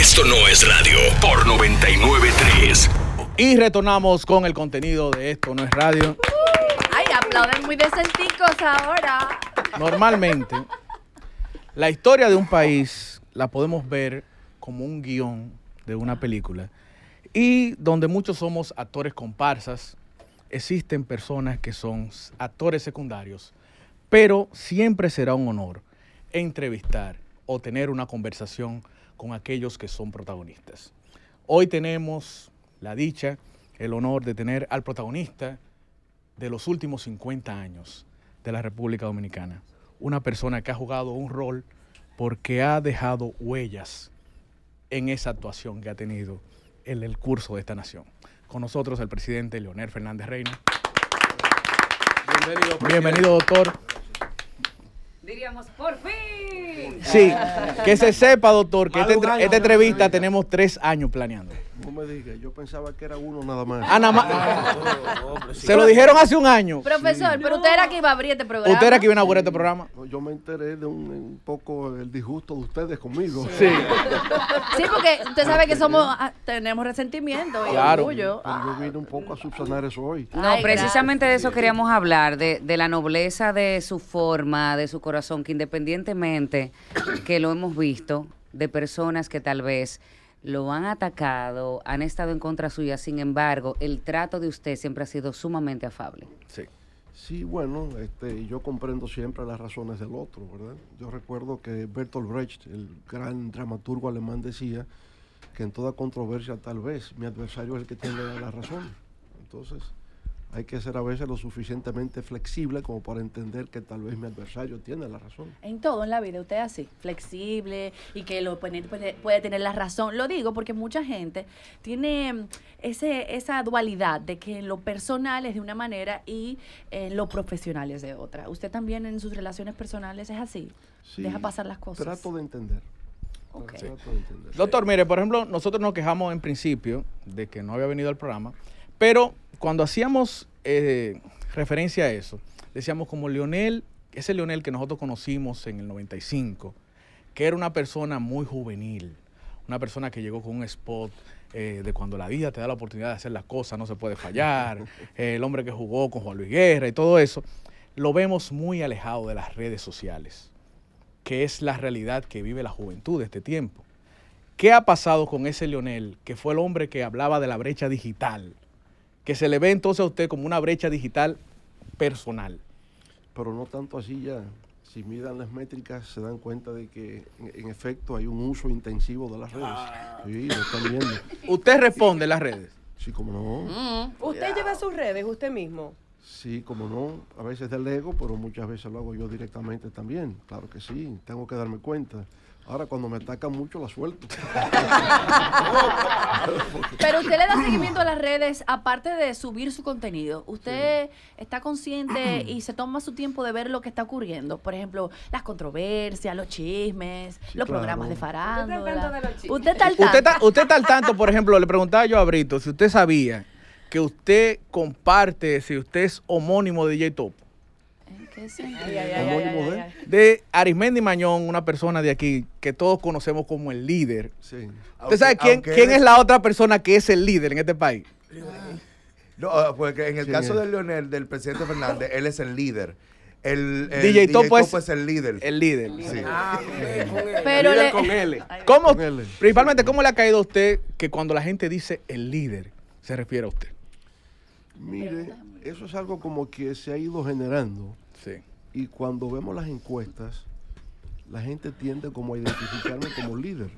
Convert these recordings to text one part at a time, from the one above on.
Esto no es radio por 993. Y retornamos con el contenido de Esto no es radio. Ay, aplauden muy decenticos ahora. Normalmente, la historia de un país la podemos ver como un guión de una película. Y donde muchos somos actores comparsas, existen personas que son actores secundarios. Pero siempre será un honor entrevistar o tener una conversación con aquellos que son protagonistas. Hoy tenemos la dicha, el honor de tener al protagonista de los últimos 50 años de la República Dominicana, una persona que ha jugado un rol porque ha dejado huellas en esa actuación que ha tenido en el curso de esta nación. Con nosotros el presidente Leonel Fernández Reina. Bienvenido, Bienvenido doctor. Diríamos, por fin. Sí, que se sepa, doctor, que esta, entrevista tenemos tres años planeando. No me yo pensaba que era uno nada más. Ah, nada más. Ah, Se lo dijeron hace un año. Profesor, pero usted era quien iba a abrir este programa. Usted era quien iba a abrir este programa. Yo me enteré de un, poco el disgusto de ustedes conmigo. Sí. Sí, porque usted sabe que somos ah, tenemos resentimiento y claro. orgullo. yo vine un poco a subsanar eso hoy. No, precisamente de eso queríamos hablar, de, de la nobleza de su forma, de su corazón, que independientemente que lo hemos visto de personas que tal vez lo han atacado, han estado en contra suya, sin embargo, el trato de usted siempre ha sido sumamente afable. Sí. Sí, bueno, este, yo comprendo siempre las razones del otro, ¿verdad? Yo recuerdo que Bertolt Brecht, el gran dramaturgo alemán, decía que en toda controversia tal vez mi adversario es el que tiene la razón. Entonces, hay que ser a veces lo suficientemente flexible como para entender que tal vez mi adversario tiene la razón. En todo en la vida usted es así, flexible y que el oponente puede, tener la razón. Lo digo porque mucha gente tiene mm, ese, esa dualidad de que lo personal es de una manera y eh, lo profesional es de otra. ¿Usted también en sus relaciones personales es así? Deja pasar las cosas. Trato de entender. Trato de entender. Doctor, mire, por ejemplo, nosotros nos quejamos en principio de que no había venido al programa, pero cuando hacíamos eh, referencia a eso, decíamos como Lionel, ese Lionel que nosotros conocimos en el 95, que era una persona muy juvenil, una persona que llegó con un spot eh, de cuando la vida te da la oportunidad de hacer las cosas, no se puede fallar, eh, el hombre que jugó con Juan Luis Guerra y todo eso, lo vemos muy alejado de las redes sociales, que es la realidad que vive la juventud de este tiempo. ¿Qué ha pasado con ese Lionel, que fue el hombre que hablaba de la brecha digital, que se le ve entonces a usted como una brecha digital personal. Pero no tanto así ya. Si miran las métricas, se dan cuenta de que, en, efecto, hay un uso intensivo de las redes. Ah. Sí, lo están viendo. ¿Usted responde las redes? Sí, como no. Mm. ¿Usted lleva sus redes usted mismo? Sí, como no. A veces delego, pero muchas veces lo hago yo directamente también. Claro que sí, tengo que darme cuenta. Ahora, cuando me atacan mucho, la suelto. Pero usted le da seguimiento a las redes, aparte de subir su contenido. ¿Usted está consciente y se toma su tiempo de ver lo que está ocurriendo? Por ejemplo, las controversias, los chismes, los programas de farándula. Usted está al tanto. Usted está, usted está al tanto, por ejemplo, le preguntaba yo a Brito si usted sabía que usted comparte, si usted es homónimo de J-Top. ¿eh? de Arismendi Mañón, una persona de aquí que todos conocemos como el líder. ¿Usted sabe quién, es la otra persona que es el líder en este país? No, ah, porque en el caso de Leonel, del presidente Fernández, él es el líder. El, DJ, Topo, es, el líder. El líder. Ah, ah, Pero Principalmente, ¿cómo le ha caído a usted que cuando la gente dice el líder, se refiere a usted? Mire, eso es algo como que se ha ido generando. Y cuando vemos las encuestas, la gente tiende como a identificarme como líder.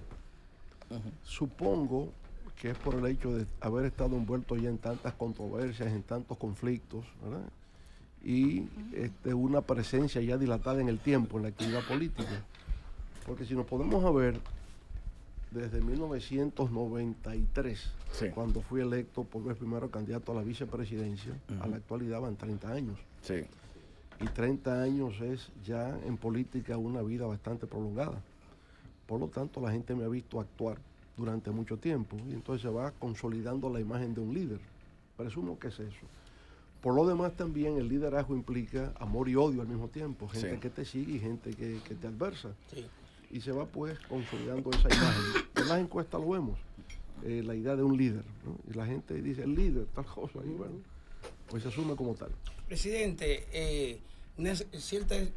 Supongo que es por el hecho de haber estado envuelto ya en tantas controversias, en tantos conflictos, Y este, una presencia ya dilatada en el tiempo, en la actividad política. Porque si nos podemos ver, desde 1993, cuando fui electo por vez primero candidato a la vicepresidencia, a la actualidad van 30 años. Sí y 30 años es ya en política una vida bastante prolongada. Por lo tanto, la gente me ha visto actuar durante mucho tiempo y entonces se va consolidando la imagen de un líder. Presumo que es eso. Por lo demás también el liderazgo implica amor y odio al mismo tiempo, gente que te sigue y gente que, te adversa. Y se va pues consolidando esa imagen. En las encuestas lo vemos, eh, la idea de un líder. Y la gente dice, el líder, tal cosa, y bueno, pues se asume como tal. Presidente, eh, una,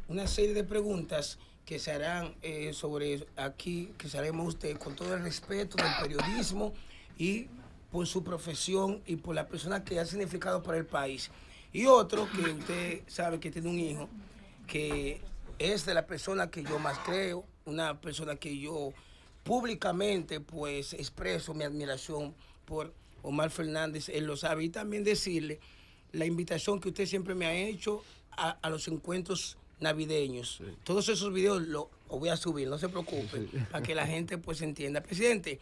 una serie de preguntas que se harán eh, sobre aquí, que se haremos usted con todo el respeto del periodismo y por su profesión y por la persona que ha significado para el país. Y otro que usted sabe que tiene un hijo, que es de la persona que yo más creo, una persona que yo públicamente pues expreso mi admiración por Omar Fernández, él lo sabe, y también decirle la invitación que usted siempre me ha hecho a, los encuentros navideños. Todos esos videos los lo voy a subir, no se preocupen, para que la gente pues entienda. Presidente,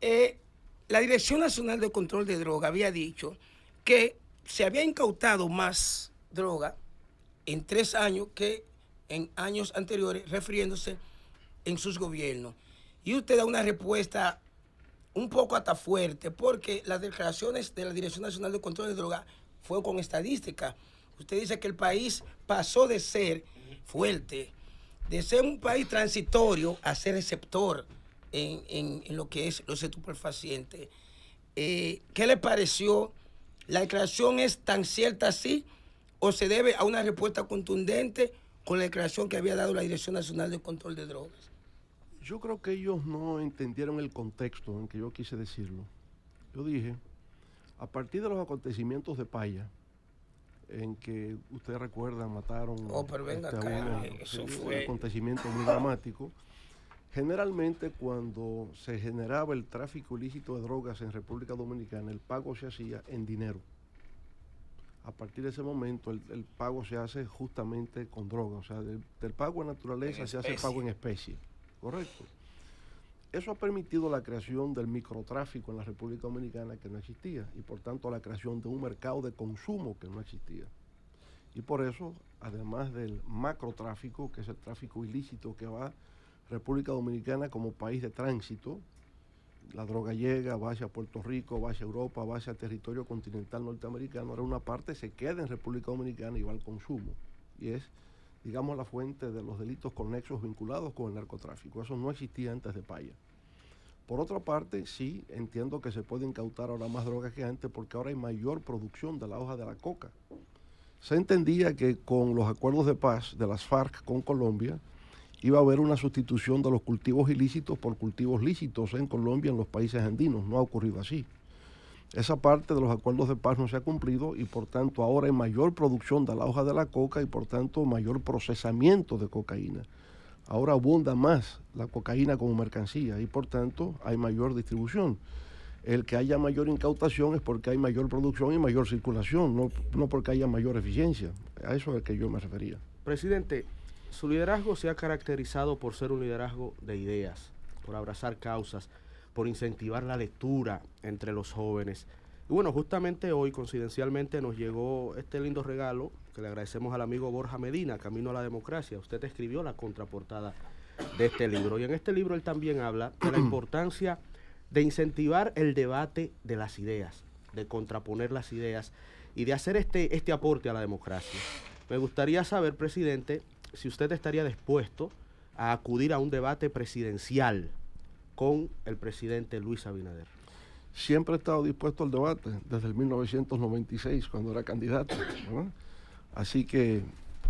eh, la Dirección Nacional de Control de Droga había dicho que se había incautado más droga en tres años que en años anteriores, refiriéndose en sus gobiernos. Y usted da una respuesta un poco hasta fuerte, porque las declaraciones de la Dirección Nacional de Control de Droga Fueron con estadísticas Usted dice que el país pasó de ser fuerte, de ser un país transitorio a ser receptor en, lo que es los estupefacientes. Eh, ¿Qué le pareció? ¿La declaración es tan cierta así o se debe a una respuesta contundente con la declaración que había dado la Dirección Nacional de Control de Drogas? Yo creo que ellos no entendieron el contexto en que yo quise decirlo. Yo dije, a partir de los acontecimientos de Paya, en que usted recuerda, mataron oh, este, a eh, un acontecimiento muy dramático. Generalmente cuando se generaba el tráfico ilícito de drogas en República Dominicana, el pago se hacía en dinero. A partir de ese momento el, pago se hace justamente con droga, o sea, del, pago en naturaleza se hace pago en especie, ¿correcto? Eso ha permitido la creación del microtráfico en la República Dominicana que no existía y por tanto la creación de un mercado de consumo que no existía. Y por eso, además del macrotráfico, que es el tráfico ilícito que va República Dominicana como país de tránsito, la droga llega, va hacia Puerto Rico, va hacia Europa, va hacia territorio continental norteamericano, ahora una parte se queda en República Dominicana y va al consumo. Y es digamos, la fuente de los delitos conexos vinculados con el narcotráfico. Eso no existía antes de Paya. Por otra parte, sí, entiendo que se puede incautar ahora más drogas que antes porque ahora hay mayor producción de la hoja de la coca. Se entendía que con los acuerdos de paz de las FARC con Colombia iba a haber una sustitución de los cultivos ilícitos por cultivos lícitos en Colombia, en los países andinos. No ha ocurrido así. Esa parte de los acuerdos de paz no se ha cumplido y por tanto ahora hay mayor producción de la hoja de la coca y por tanto mayor procesamiento de cocaína. Ahora abunda más la cocaína como mercancía y por tanto hay mayor distribución. El que haya mayor incautación es porque hay mayor producción y mayor circulación, no, porque haya mayor eficiencia. A eso es lo que yo me refería. Presidente, su liderazgo se ha caracterizado por ser un liderazgo de ideas, por abrazar causas por incentivar la lectura entre los jóvenes. Y bueno, justamente hoy, coincidencialmente, nos llegó este lindo regalo que le agradecemos al amigo Borja Medina, Camino a la Democracia. Usted escribió la contraportada de este libro. Y en este libro él también habla de la importancia de incentivar el debate de las ideas, de contraponer las ideas y de hacer este, este aporte a la democracia. Me gustaría saber, presidente, si usted estaría dispuesto a acudir a un debate presidencial con el presidente Luis Abinader? Siempre he estado dispuesto al debate, desde el 1996, cuando era candidato. Así que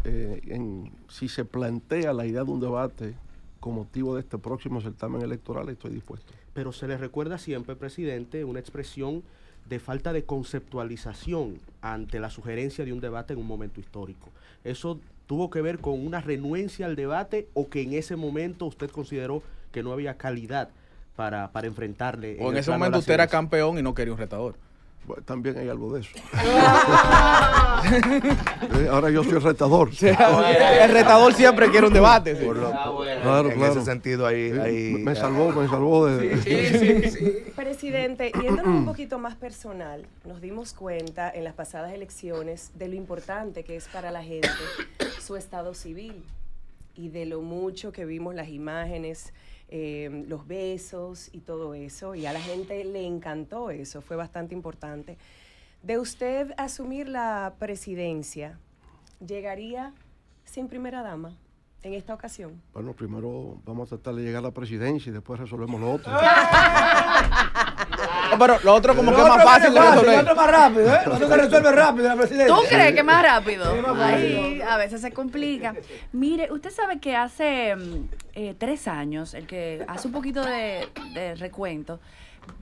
eh, si se plantea la idea de un debate con motivo de este próximo certamen electoral, estoy dispuesto. Pero se le recuerda siempre, presidente, una expresión de falta de conceptualización ante la sugerencia de un debate en un momento histórico. Eso tuvo que ver con una renuencia al debate o que en ese momento usted consideró que no había calidad para, para enfrentarle. O en, ese momento usted era campeón y no quería un retador. también hay algo de eso. Ah. Eh, ahora yo soy el retador. el retador siempre quiere un debate. Sí. Ah, claro, en ese sentido ahí, me eh. salvó, me salvó de... Presidente, yéndonos un poquito más personal, nos dimos cuenta en las pasadas elecciones de lo importante que es para la gente su estado civil y de lo mucho que vimos las imágenes, eh, los besos y todo eso. Y a la gente le encantó eso, fue bastante importante. De usted asumir la presidencia, ¿llegaría sin primera dama? en esta ocasión? Bueno, primero vamos a tratar de llegar a la presidencia y después resolvemos lo otro. pero lo otro como que es más fácil de resolver. Lo otro más rápido, ¿eh? Lo otro se resuelve rápido, la presidencia. ¿Tú crees que más rápido? Ahí a veces se complica. Mire, usted sabe que hace mm, eh, tres años, el que hace un poquito de, recuento,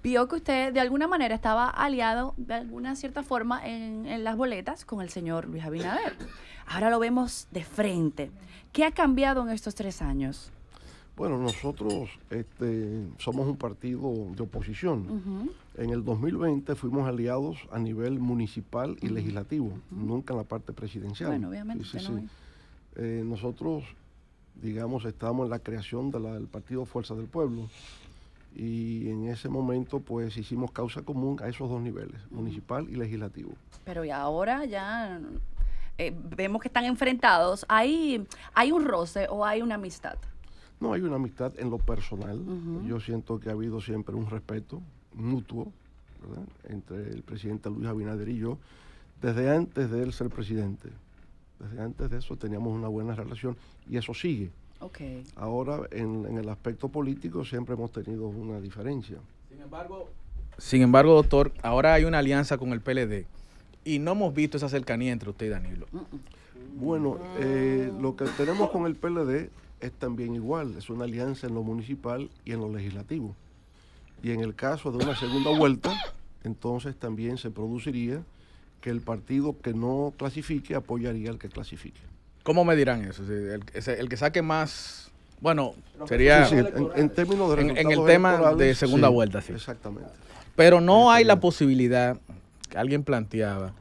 vio que usted de alguna manera estaba aliado de alguna cierta forma en, en, las boletas con el señor Luis Abinader. Ahora lo vemos de frente. ¿Qué ha cambiado en estos tres años? Bueno, nosotros este, somos un partido de oposición. En el 2020 fuimos aliados a nivel municipal y legislativo, nunca en la parte presidencial. Bueno, obviamente. Eh, nosotros, digamos, estábamos en la creación del partido Fuerza del Pueblo y en ese momento pues hicimos causa común a esos dos niveles, municipal y legislativo. Pero y ahora ya eh, vemos que están enfrentados. ¿Hay, ¿Hay un roce o hay una amistad? No, hay una amistad en lo personal. Yo siento que ha habido siempre un respeto mutuo entre el presidente Luis Abinader y yo, desde antes de él ser presidente. Desde antes de eso teníamos una buena relación y eso sigue. Ahora, en, el aspecto político, siempre hemos tenido una diferencia. Sin embargo, doctor, ahora hay una alianza con el PLD y no hemos visto esa cercanía entre usted y Danilo. Bueno, eh, lo que tenemos con el PLD es también igual, es una alianza en lo municipal y en lo legislativo. Y en el caso de una segunda vuelta, entonces también se produciría que el partido que no clasifique apoyaría al que clasifique. ¿Cómo me dirán eso? El, el que saque más, bueno, sería... en, términos de el tema de segunda vuelta, sí. Exactamente. Pero no hay la posibilidad, que alguien planteaba,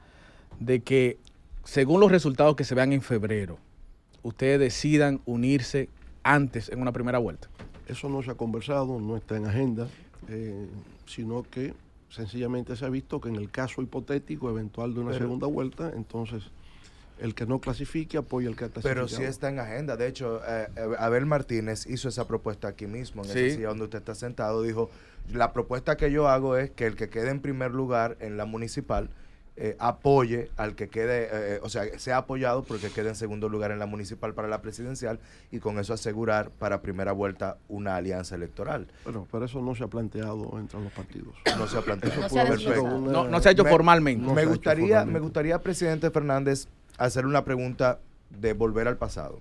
de que según los resultados que se vean en febrero, ustedes decidan unirse antes en una primera vuelta? Eso no se ha conversado, no está en agenda, eh, sino que sencillamente se ha visto que en el caso hipotético eventual de una segunda vuelta, entonces el que no clasifique apoya el que ha Pero sí está en agenda. De hecho, eh, eh, Abel Martínez hizo esa propuesta aquí mismo, en el silla donde usted está sentado. Dijo, la propuesta que yo hago es que el que quede en primer lugar en la municipal eh, apoye al que quede, eh, o sea, sea apoyado porque quede en segundo lugar en la municipal para la presidencial y con eso asegurar para primera vuelta una alianza electoral. Bueno, pero eso no se ha planteado entre los partidos. No se ha planteado. no, se ha hecho formalmente. me, gustaría, me gustaría, presidente Fernández, hacer una pregunta de volver al pasado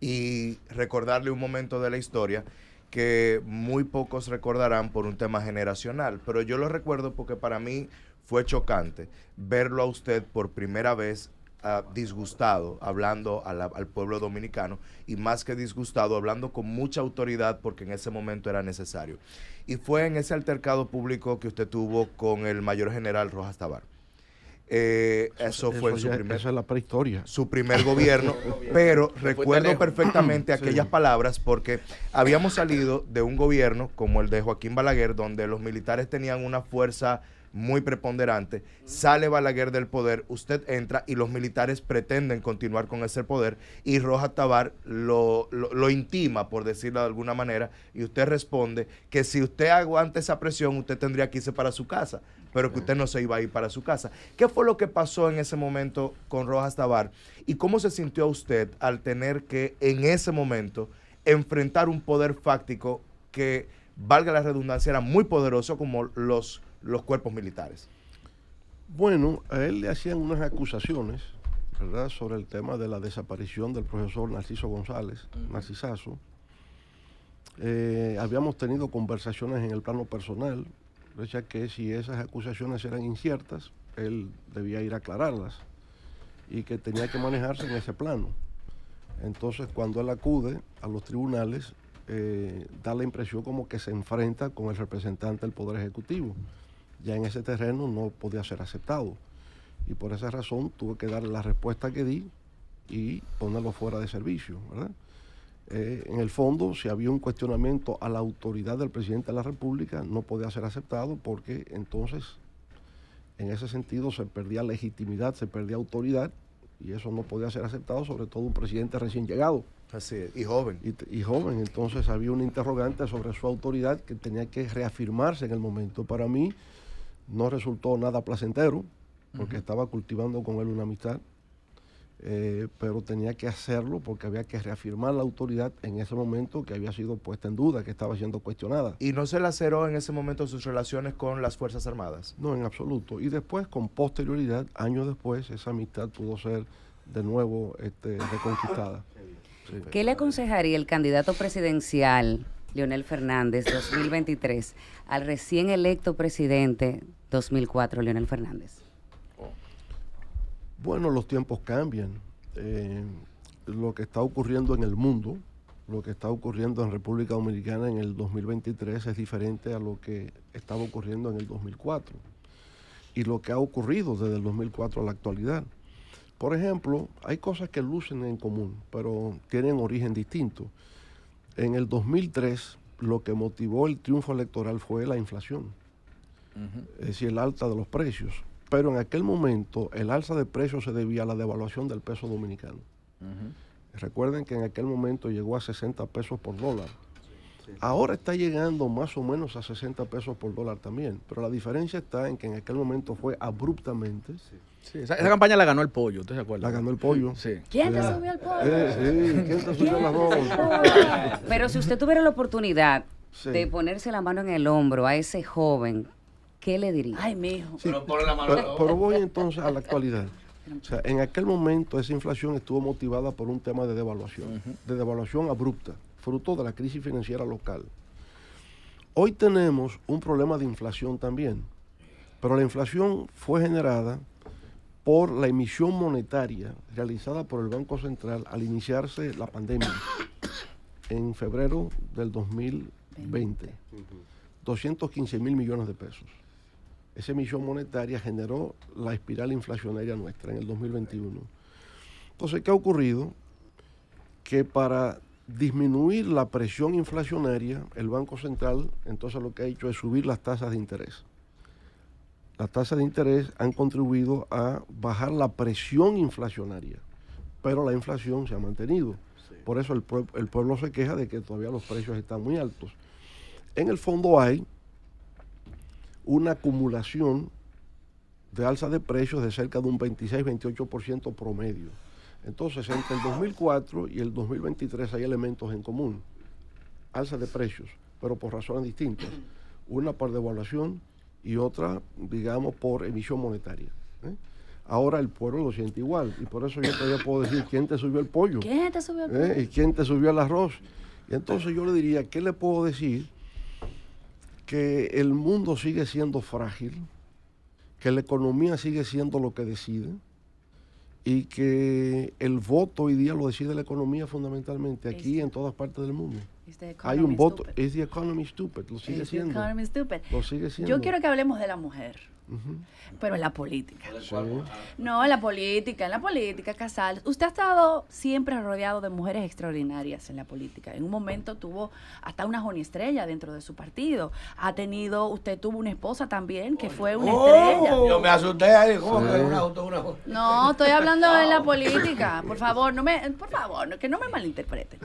y recordarle un momento de la historia que muy pocos recordarán por un tema generacional, pero yo lo recuerdo porque para mí fue chocante verlo a usted por primera vez ah, disgustado, hablando al pueblo dominicano y más que disgustado, hablando con mucha autoridad porque en ese momento era necesario. Y fue en ese altercado público que usted tuvo con el mayor general Rojas Tabar. Eh, eso, fue su primer, la prehistoria. Su primer gobierno, pero recuerdo perfectamente aquellas palabras porque habíamos salido de un gobierno como el de Joaquín Balaguer, donde los militares tenían una fuerza muy preponderante, sale Balaguer del poder, usted entra y los militares pretenden continuar con ese poder y Rojas Tabar lo, lo, intima, por decirlo de alguna manera, y usted responde que si usted aguanta esa presión, usted tendría que irse para su casa, pero que usted no se iba a ir para su casa. ¿Qué fue lo que pasó en ese momento con Rojas Tabar y cómo se sintió usted al tener que en ese momento enfrentar un poder fáctico que, valga la redundancia, era muy poderoso como los los cuerpos militares? Bueno, a él le hacían unas acusaciones, ¿verdad?, sobre el tema de la desaparición del profesor Narciso González, Narcisazo. Eh, habíamos tenido conversaciones en el plano personal, ya que si esas acusaciones eran inciertas, él debía ir a aclararlas y que tenía que manejarse en ese plano. Entonces, cuando él acude a los tribunales, eh, da la impresión como que se enfrenta con el representante del Poder Ejecutivo ya en ese terreno no podía ser aceptado. Y por esa razón tuve que dar la respuesta que di y ponerlo fuera de servicio. ¿verdad? Eh, en el fondo, si había un cuestionamiento a la autoridad del presidente de la República, no podía ser aceptado porque entonces, en ese sentido, se perdía legitimidad, se perdía autoridad y eso no podía ser aceptado, sobre todo un presidente recién llegado. Así es, y joven. Y, y, joven, entonces había un interrogante sobre su autoridad que tenía que reafirmarse en el momento. Para mí, no resultó nada placentero, porque estaba cultivando con él una amistad, eh, pero tenía que hacerlo porque había que reafirmar la autoridad en ese momento que había sido puesta en duda, que estaba siendo cuestionada. ¿Y no se laceró en ese momento sus relaciones con las Fuerzas Armadas? No, en absoluto. Y después, con posterioridad, años después, esa amistad pudo ser de nuevo este, reconquistada. ¿Qué le aconsejaría el candidato presidencial Leonel Fernández, 2023, al recién electo presidente 2004, Leonel Fernández? Oh. Bueno, los tiempos cambian. Eh, lo que está ocurriendo en el mundo, lo que está ocurriendo en República Dominicana en el 2023 es diferente a lo que estaba ocurriendo en el 2004 y lo que ha ocurrido desde el 2004 a la actualidad. Por ejemplo, hay cosas que lucen en común, pero tienen origen distinto. En el 2003 lo que motivó el triunfo electoral fue la inflación, es decir, el alza de los precios. Pero en aquel momento el alza de precios se debía a la devaluación del peso dominicano. Recuerden que en aquel momento llegó a 60 pesos por dólar. Ahora está llegando más o menos a 60 pesos por dólar también, pero la diferencia está en que en aquel momento fue abruptamente. Sí. esa, campaña la ganó el pollo, ¿usted se acuerda? La ganó el pollo. ¿Quién te subió el pollo? Eh, sí, ¿quién te subió el las Pero si usted tuviera la oportunidad de ponerse la mano en el hombro a ese joven, ¿qué le diría? Ay, mijo. Pero, pero, voy entonces a la actualidad. O sea, en aquel momento esa inflación estuvo motivada por un tema de devaluación, de devaluación abrupta fruto de la crisis financiera local. Hoy tenemos un problema de inflación también, pero la inflación fue generada por la emisión monetaria realizada por el Banco Central al iniciarse la pandemia en febrero del 2020. 215 mil millones de pesos. Esa emisión monetaria generó la espiral inflacionaria nuestra en el 2021. Entonces, ¿qué ha ocurrido? Que para disminuir la presión inflacionaria, el Banco Central entonces lo que ha hecho es subir las tasas de interés. Las tasas de interés han contribuido a bajar la presión inflacionaria, pero la inflación se ha mantenido. Por eso el, el pueblo se queja de que todavía los precios están muy altos. En el fondo hay una acumulación de alza de precios de cerca de un 26-28% promedio. Entonces, entre el 2004 y el 2023 hay elementos en común. Alza de precios, pero por razones distintas. Una por devaluación y otra, digamos, por emisión monetaria. ¿eh? Ahora el pueblo lo siente igual. Y por eso yo todavía puedo decir quién te subió el pollo. ¿Quién te subió el ¿Eh? pollo? ¿Y quién te subió el arroz? Y entonces yo le diría, ¿qué le puedo decir? Que el mundo sigue siendo frágil, que la economía sigue siendo lo que decide y que el voto hoy día lo decide la economía fundamentalmente aquí en todas partes del mundo. Hay un voto, es the economy stupid, sigue siendo. Lo sigue siendo. Yo quiero que hablemos de la mujer. Pero en la política. No, en la política, en la política, Casal. Usted ha estado siempre rodeado de mujeres extraordinarias en la política. En un momento tuvo hasta una estrella dentro de su partido. Ha tenido, usted tuvo una esposa también que fue una oh. estrella. Yo me asusté No, estoy hablando de la política. Por favor, no me, por favor, que no me malinterprete.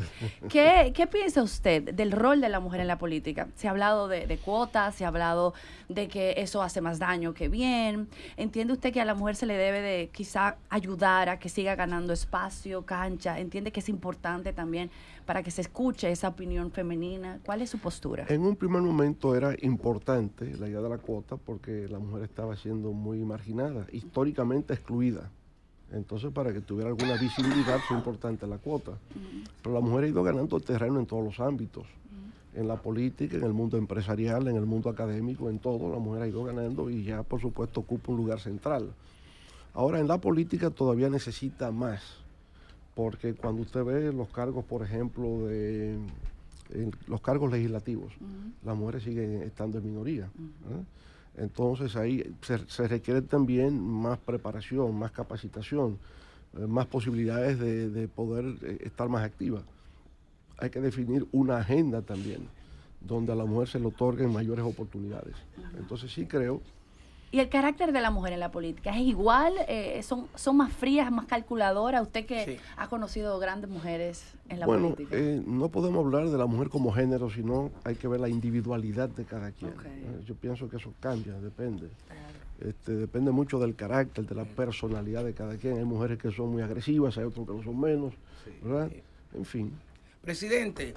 ¿Qué, ¿Qué piensa usted del rol de la mujer en la política? Se ha hablado de cuotas, se ha hablado de que eso hace más daño Qué que ¿Entiende usted que a la mujer se le debe de quizá ayudar a que siga ganando espacio, cancha? ¿Entiende que es importante también para que se escuche esa opinión femenina? ¿Cuál es su postura? En un primer momento era importante la idea de la cuota porque la mujer estaba siendo muy marginada, históricamente excluida. Entonces, para que tuviera alguna visibilidad fue importante la cuota. Mm. Pero la mujer ha ido ganando terreno en todos los ámbitos. Mm en la política, en el mundo empresarial, en el mundo académico, en todo, la mujer ha ido ganando y ya por supuesto ocupa un lugar central. Ahora en la política todavía necesita más, porque cuando usted ve los cargos, por ejemplo, de eh, los cargos legislativos, las mujeres siguen estando en minoría. ¿eh? Entonces ahí se, requiere también más preparación, más capacitación, eh, más posibilidades de, poder estar más activas hay que definir una agenda también, donde a la mujer se le otorguen mayores oportunidades. Entonces sí creo ¿Y el carácter de la mujer en la política es igual? Eh, son, ¿Son más frías, más calculadoras? Usted que ha conocido grandes mujeres en la política. Eh, no podemos hablar de la mujer como género, sino hay que ver la individualidad de cada quien. Eh, yo pienso que eso cambia, depende. Este, depende mucho del carácter, de la personalidad de cada quien. Hay mujeres que son muy agresivas, hay otras que lo son menos, ¿verdad? En fin. Presidente,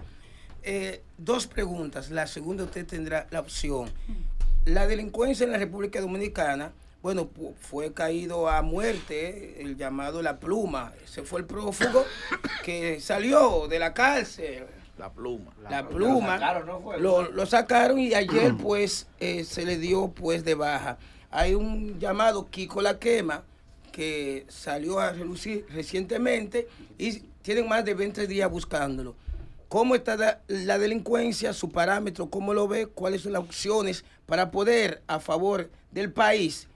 eh, dos preguntas. La segunda usted tendrá la opción. Mm. La delincuencia en la República Dominicana, bueno, fue caído a muerte, el llamado La Pluma. Ese fue el prófugo que salió de la cárcel. La pluma. La, pluma. Lo sacaron, sacaron y ayer mm. pues eh, se le dio pues de baja. Hay un llamado Kiko La Quema que salió a relucir recientemente y tienen más de 20 días buscándolo. ¿Cómo está la delincuencia, su parámetro, cómo lo ve, cuáles son las opciones para poder a favor del país,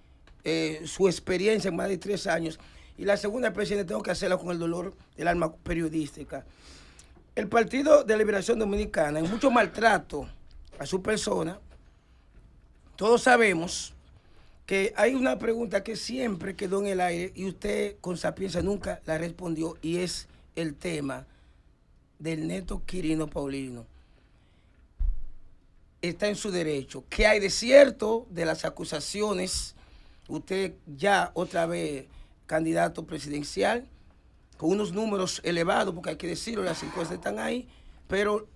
eh, su experiencia en más de tres años? Y la segunda, presidente, tengo que hacerla con el dolor del alma periodística. El Partido de Liberación Dominicana, en mucho maltrato a su persona, todos sabemos que hay una pregunta que siempre quedó en el aire y usted con sapiencia nunca la respondió y es el tema del neto Quirino Paulino. Está en su derecho. ¿Qué hay de cierto de las acusaciones? Usted ya otra vez candidato presidencial, con unos números elevados, porque hay que decirlo, las encuestas están ahí, pero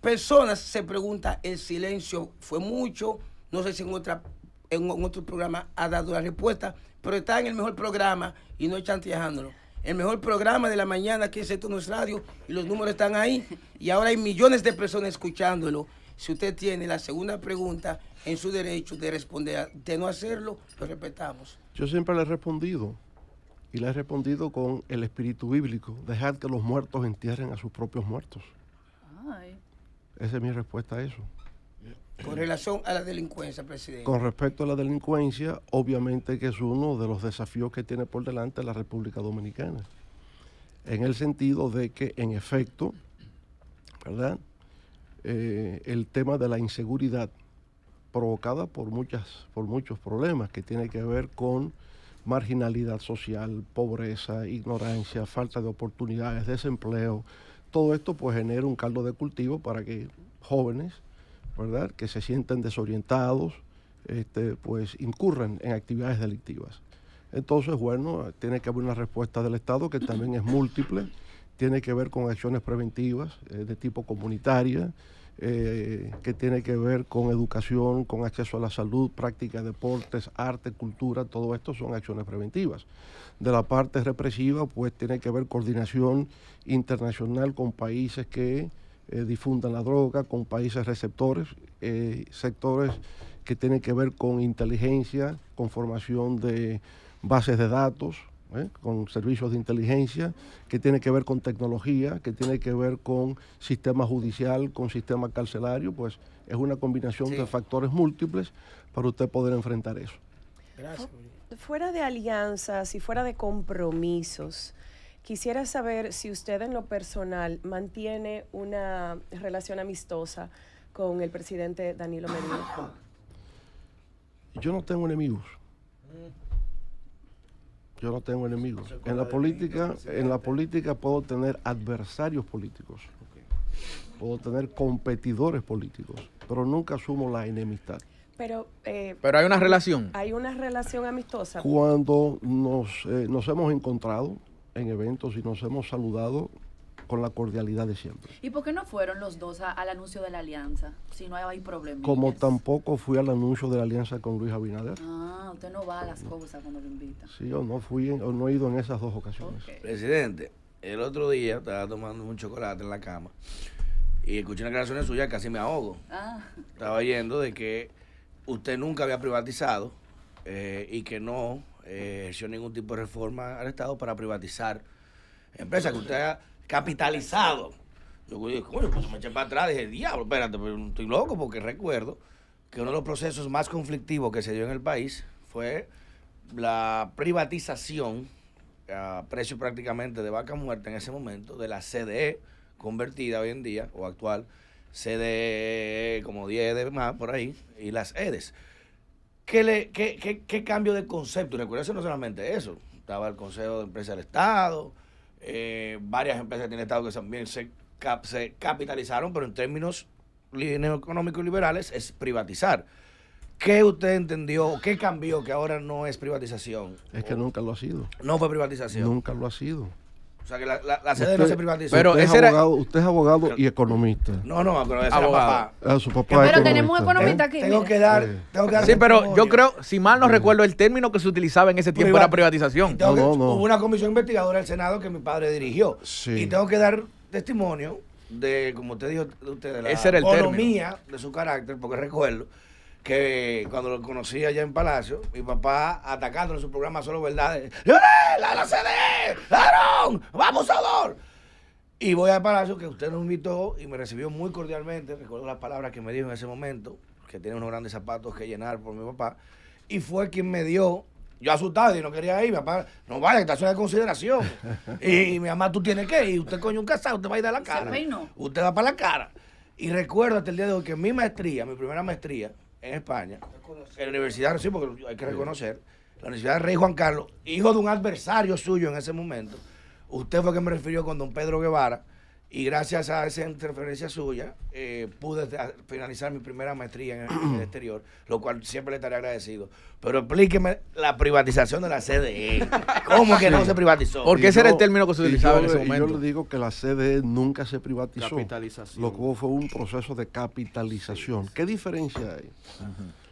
personas se preguntan, el silencio fue mucho, no sé si en, otra, en otro programa ha dado la respuesta, pero está en el mejor programa y no chantejándolo el mejor programa de la mañana aquí en nuestra Radio y los números están ahí. Y ahora hay millones de personas escuchándolo. Si usted tiene la segunda pregunta en su derecho de responder, de no hacerlo, lo respetamos. Yo siempre le he respondido y le he respondido con el espíritu bíblico, dejar que los muertos entierren a sus propios muertos. Esa es mi respuesta a eso. Con relación a la delincuencia, presidente. Con respecto a la delincuencia, obviamente que es uno de los desafíos que tiene por delante la República Dominicana. En el sentido de que, en efecto, ¿verdad? Eh, el tema de la inseguridad provocada por, muchas, por muchos problemas que tiene que ver con marginalidad social, pobreza, ignorancia, falta de oportunidades, desempleo. Todo esto pues genera un caldo de cultivo para que jóvenes que se sienten desorientados, este, pues incurren en actividades delictivas. Entonces, bueno, tiene que haber una respuesta del Estado que también es múltiple, tiene que ver con acciones preventivas eh, de tipo comunitaria, eh, que tiene que ver con educación, con acceso a la salud, práctica deportes, arte, cultura, todo esto son acciones preventivas. De la parte represiva, pues tiene que ver coordinación internacional con países que eh, difundan la droga con países receptores, eh, sectores que tienen que ver con inteligencia, con formación de bases de datos, eh, con servicios de inteligencia, que tiene que ver con tecnología, que tiene que ver con sistema judicial, con sistema carcelario, pues es una combinación de factores múltiples para usted poder enfrentar eso. Gracias. Fuera de alianzas y fuera de compromisos, Quisiera saber si usted en lo personal mantiene una relación amistosa con el presidente Danilo Medina. Yo no tengo enemigos. Yo no tengo enemigos. En la política, en la política puedo tener adversarios políticos. Puedo tener competidores políticos, pero nunca asumo la enemistad. Pero, eh, pero hay una relación. Hay una relación amistosa. Cuando nos, eh, nos hemos encontrado, en eventos y nos hemos saludado con la cordialidad de siempre. ¿Y por qué no fueron los dos al anuncio de la alianza? Si no hay problema. Como tampoco fui al anuncio de la alianza con Luis Abinader. Ah, usted no va a las cosas cuando lo invita. Sí, yo no fui, o no he ido en esas dos ocasiones. Presidente, el otro día estaba tomando un chocolate en la cama y escuché una declaración suya casi me ahogo. Ah. Estaba yendo de que usted nunca había privatizado eh, y que no ejerció ningún tipo de reforma al Estado para privatizar empresas que usted ha capitalizado. Yo dije, coño, pues me eché para atrás, dije, diablo, espérate, pero estoy loco porque recuerdo que uno de los procesos más conflictivos que se dio en el país fue la privatización a precio prácticamente de vaca muerta en ese momento de la CDE convertida hoy en día o actual CDE como 10 de más por ahí y las EDES. ¿Qué, le, qué, qué, qué cambio de concepto? Y no solamente eso. Estaba el Consejo de Empresas del Estado, eh, varias empresas del Estado que también se, cap, capitalizaron, pero en términos económicos y liberales es privatizar. ¿Qué usted entendió? ¿Qué cambió que ahora no es privatización? Es que nunca lo ha sido. No fue privatización. Nunca lo ha sido. O sea que la, sede no se privatizó. Pero usted, es abogado, usted abogado y economista. No, no, pero es abogado. Ah, su papá. Pero tenemos un economista ¿Eh? aquí. Tengo que dar. Tengo que dar sí, pero yo creo, si mal no recuerdo, el término que se utilizaba en ese tiempo era privatización. No, no, no. Hubo una comisión investigadora del Senado que mi padre dirigió. Sí. Y tengo que dar testimonio de, como usted dijo, usted, de la economía de su carácter, porque recuerdo que cuando lo conocí allá en Palacio, mi papá atacando en su programa Solo Verdades, ¡Leonel, a la CD! ¡Larón! ¡Vamos, a dor! Y voy a Palacio, que usted nos invitó y me recibió muy cordialmente, recuerdo las palabras que me dijo en ese momento, que tiene unos grandes zapatos que llenar por mi papá, y fue quien me dio yo asustado y no quería ir, mi papá, no vaya, está de consideración. y, mi mamá, tú tienes que ir, usted coño un casado, usted va a ir a la cara. Usted va para la cara. Y recuerdo hasta el día de hoy que mi maestría, mi primera maestría, en España, en la universidad, sí, porque hay que reconocer, la Universidad Rey Juan Carlos, hijo de un adversario suyo en ese momento, usted fue quien me refirió con don Pedro Guevara, y gracias a esa interferencia suya, eh, pude finalizar mi primera maestría en el, exterior, lo cual siempre le estaré agradecido. Pero explíqueme la privatización de la CDE. ¿Cómo que no se privatizó? Porque ese era el término que se utilizaba en ese momento. Yo le digo que la CDE nunca se privatizó. Capitalización. Lo que fue un proceso de capitalización. ¿Qué diferencia hay?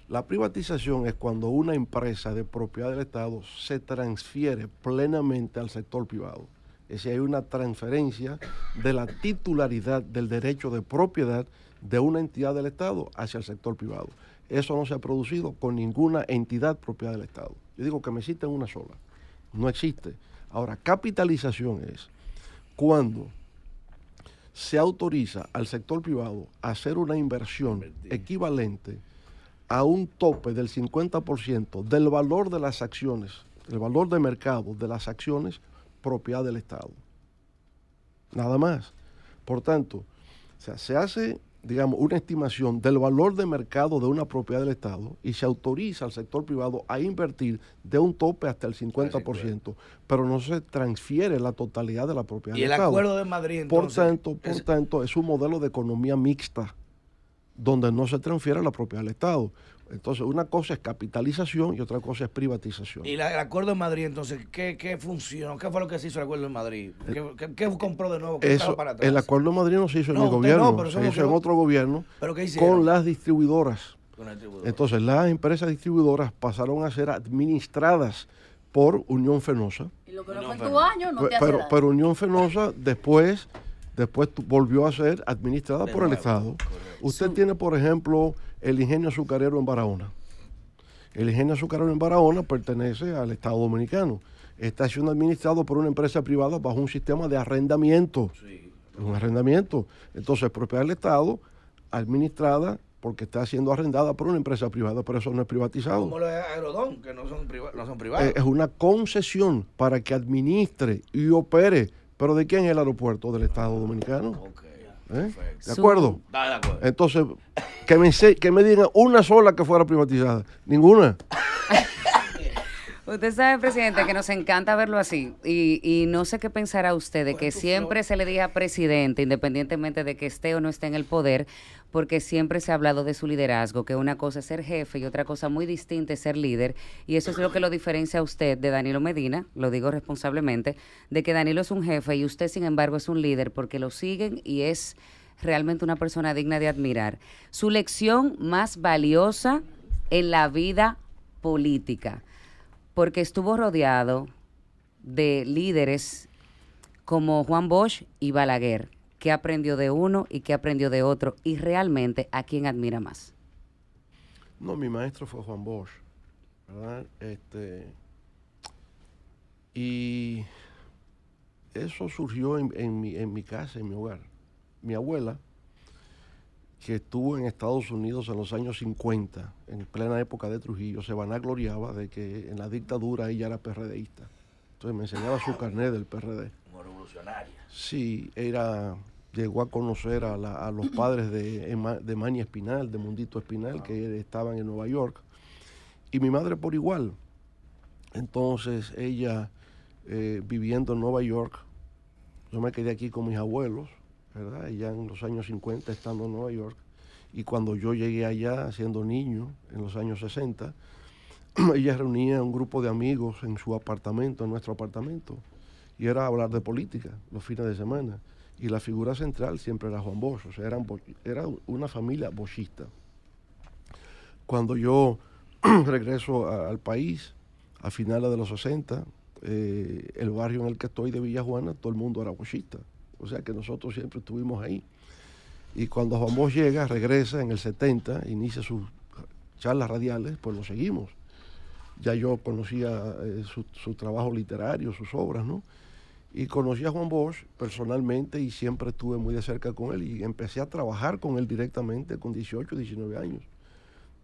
La privatización es cuando una empresa de propiedad del Estado se transfiere plenamente al sector privado es decir, hay una transferencia de la titularidad del derecho de propiedad de una entidad del Estado hacia el sector privado. Eso no se ha producido con ninguna entidad propiedad del Estado. Yo digo que me existe una sola. No existe. Ahora, capitalización es cuando se autoriza al sector privado a hacer una inversión equivalente a un tope del 50% del valor de las acciones, el valor de mercado de las acciones propiedad del Estado. Nada más. Por tanto, se hace, digamos, una estimación del valor de mercado de una propiedad del Estado y se autoriza al sector privado a invertir de un tope hasta el 50%, pero no se transfiere la totalidad de la propiedad del Estado. Y el acuerdo de Madrid, Por tanto, por tanto, es un modelo de economía mixta donde no se transfiera la propiedad al Estado. Entonces, una cosa es capitalización y otra cosa es privatización. ¿Y el acuerdo en Madrid, entonces, ¿qué, qué ¿Qué fue lo que se hizo el acuerdo en Madrid? ¿Qué, compró de nuevo? Eso, para atrás? El acuerdo en Madrid no se hizo en el gobierno, se hizo en otro gobierno con las distribuidoras. Entonces, las empresas distribuidoras pasaron a ser administradas por Unión Fenosa. pero, pero Unión Fenosa después, después volvió a ser administrada por el Estado. Usted tiene, por ejemplo, el ingenio azucarero en Barahona. El ingenio azucarero en Barahona pertenece al Estado Dominicano. Está siendo administrado por una empresa privada bajo un sistema de arrendamiento. Sí. Un arrendamiento. Entonces, propiedad del Estado, administrada porque está siendo arrendada por una empresa privada, Por eso no es privatizado. Como lo es Aerodón, que no son, privados. Es una concesión para que administre y opere. ¿Pero de quién es el aeropuerto? ¿Del Estado Dominicano? ¿Eh? ¿De acuerdo? Entonces, que me, que me digan una sola que fuera privatizada. Ninguna. Usted sabe, presidente, que nos encanta verlo así. Y, y no sé qué pensará usted de que siempre se le diga presidente, independientemente de que esté o no esté en el poder, porque siempre se ha hablado de su liderazgo, que una cosa es ser jefe y otra cosa muy distinta es ser líder. Y eso es lo que lo diferencia a usted de Danilo Medina, lo digo responsablemente, de que Danilo es un jefe y usted, sin embargo, es un líder porque lo siguen y es realmente una persona digna de admirar. Su lección más valiosa en la vida política porque estuvo rodeado de líderes como Juan Bosch y Balaguer, ¿Qué aprendió de uno y qué aprendió de otro, y realmente a quién admira más. No, mi maestro fue Juan Bosch, ¿verdad? Este, y eso surgió en mi casa, en mi hogar. Mi abuela, que estuvo en Estados Unidos en los años 50, en plena época de Trujillo, se vanagloriaba de que en la dictadura ella era PRDista. Entonces me enseñaba su carnet del PRD. Como revolucionaria. Sí, era, llegó a conocer a, los padres de, de Espinal, de Mundito Espinal, ah. que estaban en Nueva York. Y mi madre por igual. Entonces ella, eh, viviendo en Nueva York, yo me quedé aquí con mis abuelos ¿verdad? Ya en los años 50 estando en Nueva York. Y cuando yo llegué allá, siendo niño, en los años 60, ella reunía un grupo de amigos en su apartamento, en nuestro apartamento, y era hablar de política los fines de semana. Y la figura central siempre era Juan Bosch, o sea, eran, era una familia boschista. Cuando yo regreso al país, a finales de los 60, eh, el barrio en el que estoy de Villa Juana, todo el mundo era boschista. O sea que nosotros siempre estuvimos ahí. Y cuando Juan Bosch llega, regresa en el 70, inicia sus charlas radiales, pues lo seguimos. Ya yo conocía eh, su, su, trabajo literario, sus obras, ¿no? Y conocí a Juan Bosch personalmente y siempre estuve muy de cerca con él y empecé a trabajar con él directamente con 18, 19 años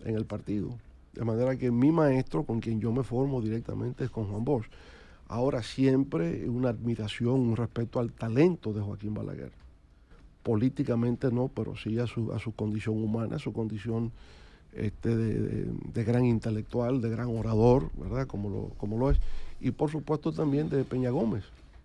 en el partido. De manera que mi maestro, con quien yo me formo directamente, es con Juan Bosch. Ahora siempre una admiración, un respeto al talento de Joaquín Balaguer. Políticamente no, pero sí a su, a su condición humana, a su condición este, de, gran intelectual, de gran orador, ¿verdad? Como lo, como lo es. Y por supuesto también de Peña Gómez.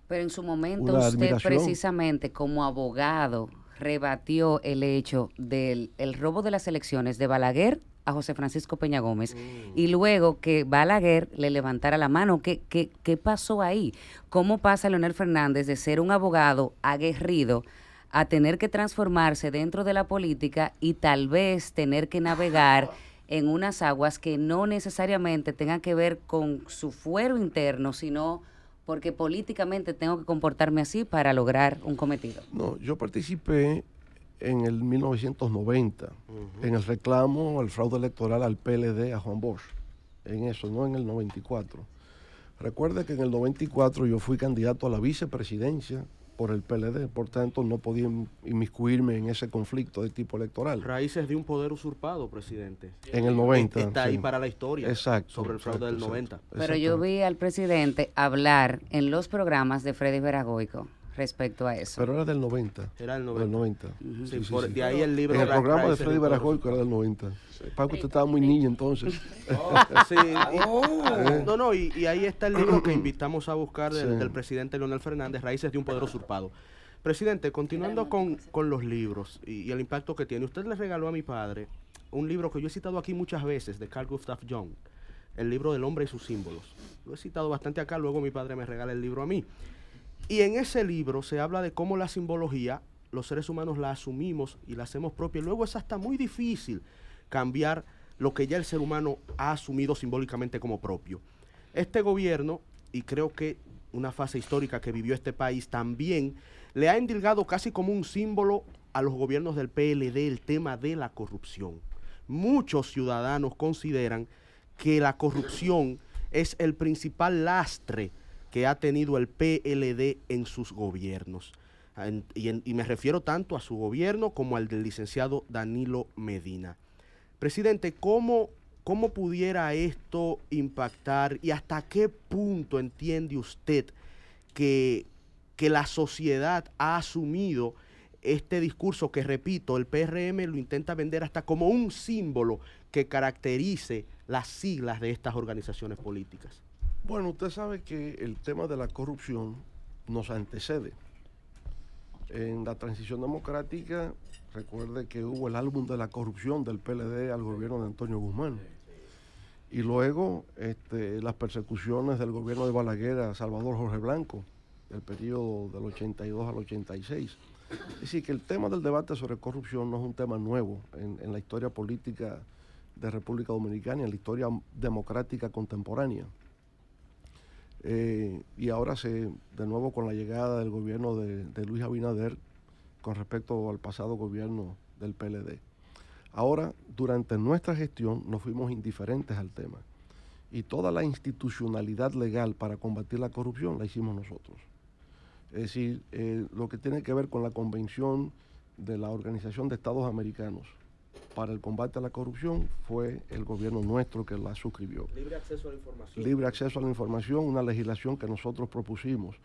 Pero en su momento usted precisamente como abogado rebatió el hecho del el robo de las elecciones de Balaguer José Francisco Peña Gómez mm. y luego que Balaguer le levantara la mano. ¿Qué, qué, qué pasó ahí? ¿Cómo pasa Leonel Fernández de ser un abogado aguerrido? a tener que transformarse dentro de la política y tal vez tener que navegar en unas aguas que no necesariamente tengan que ver con su fuero interno, sino porque políticamente tengo que comportarme así para lograr un cometido. No, yo participé en el 1990, en el reclamo al fraude electoral al PLD a Juan Bosch, en eso, no en el 94. Recuerde que en el 94 yo fui candidato a la vicepresidencia por el PLD, por tanto no podía inmiscuirme en ese conflicto de tipo electoral. Raíces de un poder usurpado, presidente. En el 90. E-, está ahí para la historia. Exacto. Sobre el fraude del 90. Pero yo vi al presidente hablar en los programas de Freddy Veragoico respecto a eso. Pero era del 90. Era del 90. 90. sí, ahí el libro. el programa de Freddy Barajol, que era del 90. Paco, usted estaba muy niño entonces. Oh, sí. Oh. No, no, y, ahí está el libro que invitamos a buscar del, presidente Leonel Fernández, Raíces de un Poder Usurpado. Presidente, continuando con, los libros y, el impacto que tiene, usted le regaló a mi padre un libro que yo he citado aquí muchas veces, de Carl Gustav Jung, el libro del hombre y sus símbolos. Lo he citado bastante acá, luego mi padre me regala el libro a mí. Y en ese libro se habla de cómo la simbología, los seres humanos la asumimos y la hacemos propia. Luego es hasta muy difícil cambiar lo que ya el ser humano ha asumido simbólicamente como propio. Este gobierno, y creo que una fase histórica que vivió este país también, le ha endilgado casi como un símbolo a los gobiernos del PLD el tema de la corrupción. Muchos ciudadanos consideran que la corrupción es el principal lastre que ha tenido el PLD en sus gobiernos. y, me refiero tanto a su gobierno como al del licenciado Danilo Medina. Presidente, ¿cómo pudiera esto impactar y hasta qué punto entiende usted que, que, la sociedad ha asumido este discurso que, repito, el PRM lo intenta vender hasta como un símbolo que caracterice las siglas de estas organizaciones políticas? Bueno, usted sabe que el tema de la corrupción nos antecede. En la transición democrática, recuerde que hubo el álbum de la corrupción del PLD al gobierno de Antonio Guzmán. Y luego este, las persecuciones del gobierno de Balaguer a Salvador Jorge Blanco, del periodo del 82 al 86. Es decir, que el tema del debate sobre corrupción no es un tema nuevo en, en la historia política de República Dominicana, en la historia democrática contemporánea. Eh, y ahora se, de nuevo con la llegada del gobierno de, Luis Abinader con respecto al pasado gobierno del PLD. Ahora, durante nuestra gestión, nos fuimos indiferentes al tema. Y toda la institucionalidad legal para combatir la corrupción la hicimos nosotros. Es decir, eh, lo que tiene que ver con la Convención de la Organización de Estados Americanos, para el combate a la corrupción fue el gobierno nuestro que la suscribió. Libre acceso a la información. Libre acceso a la información, una legislación que nosotros propusimos.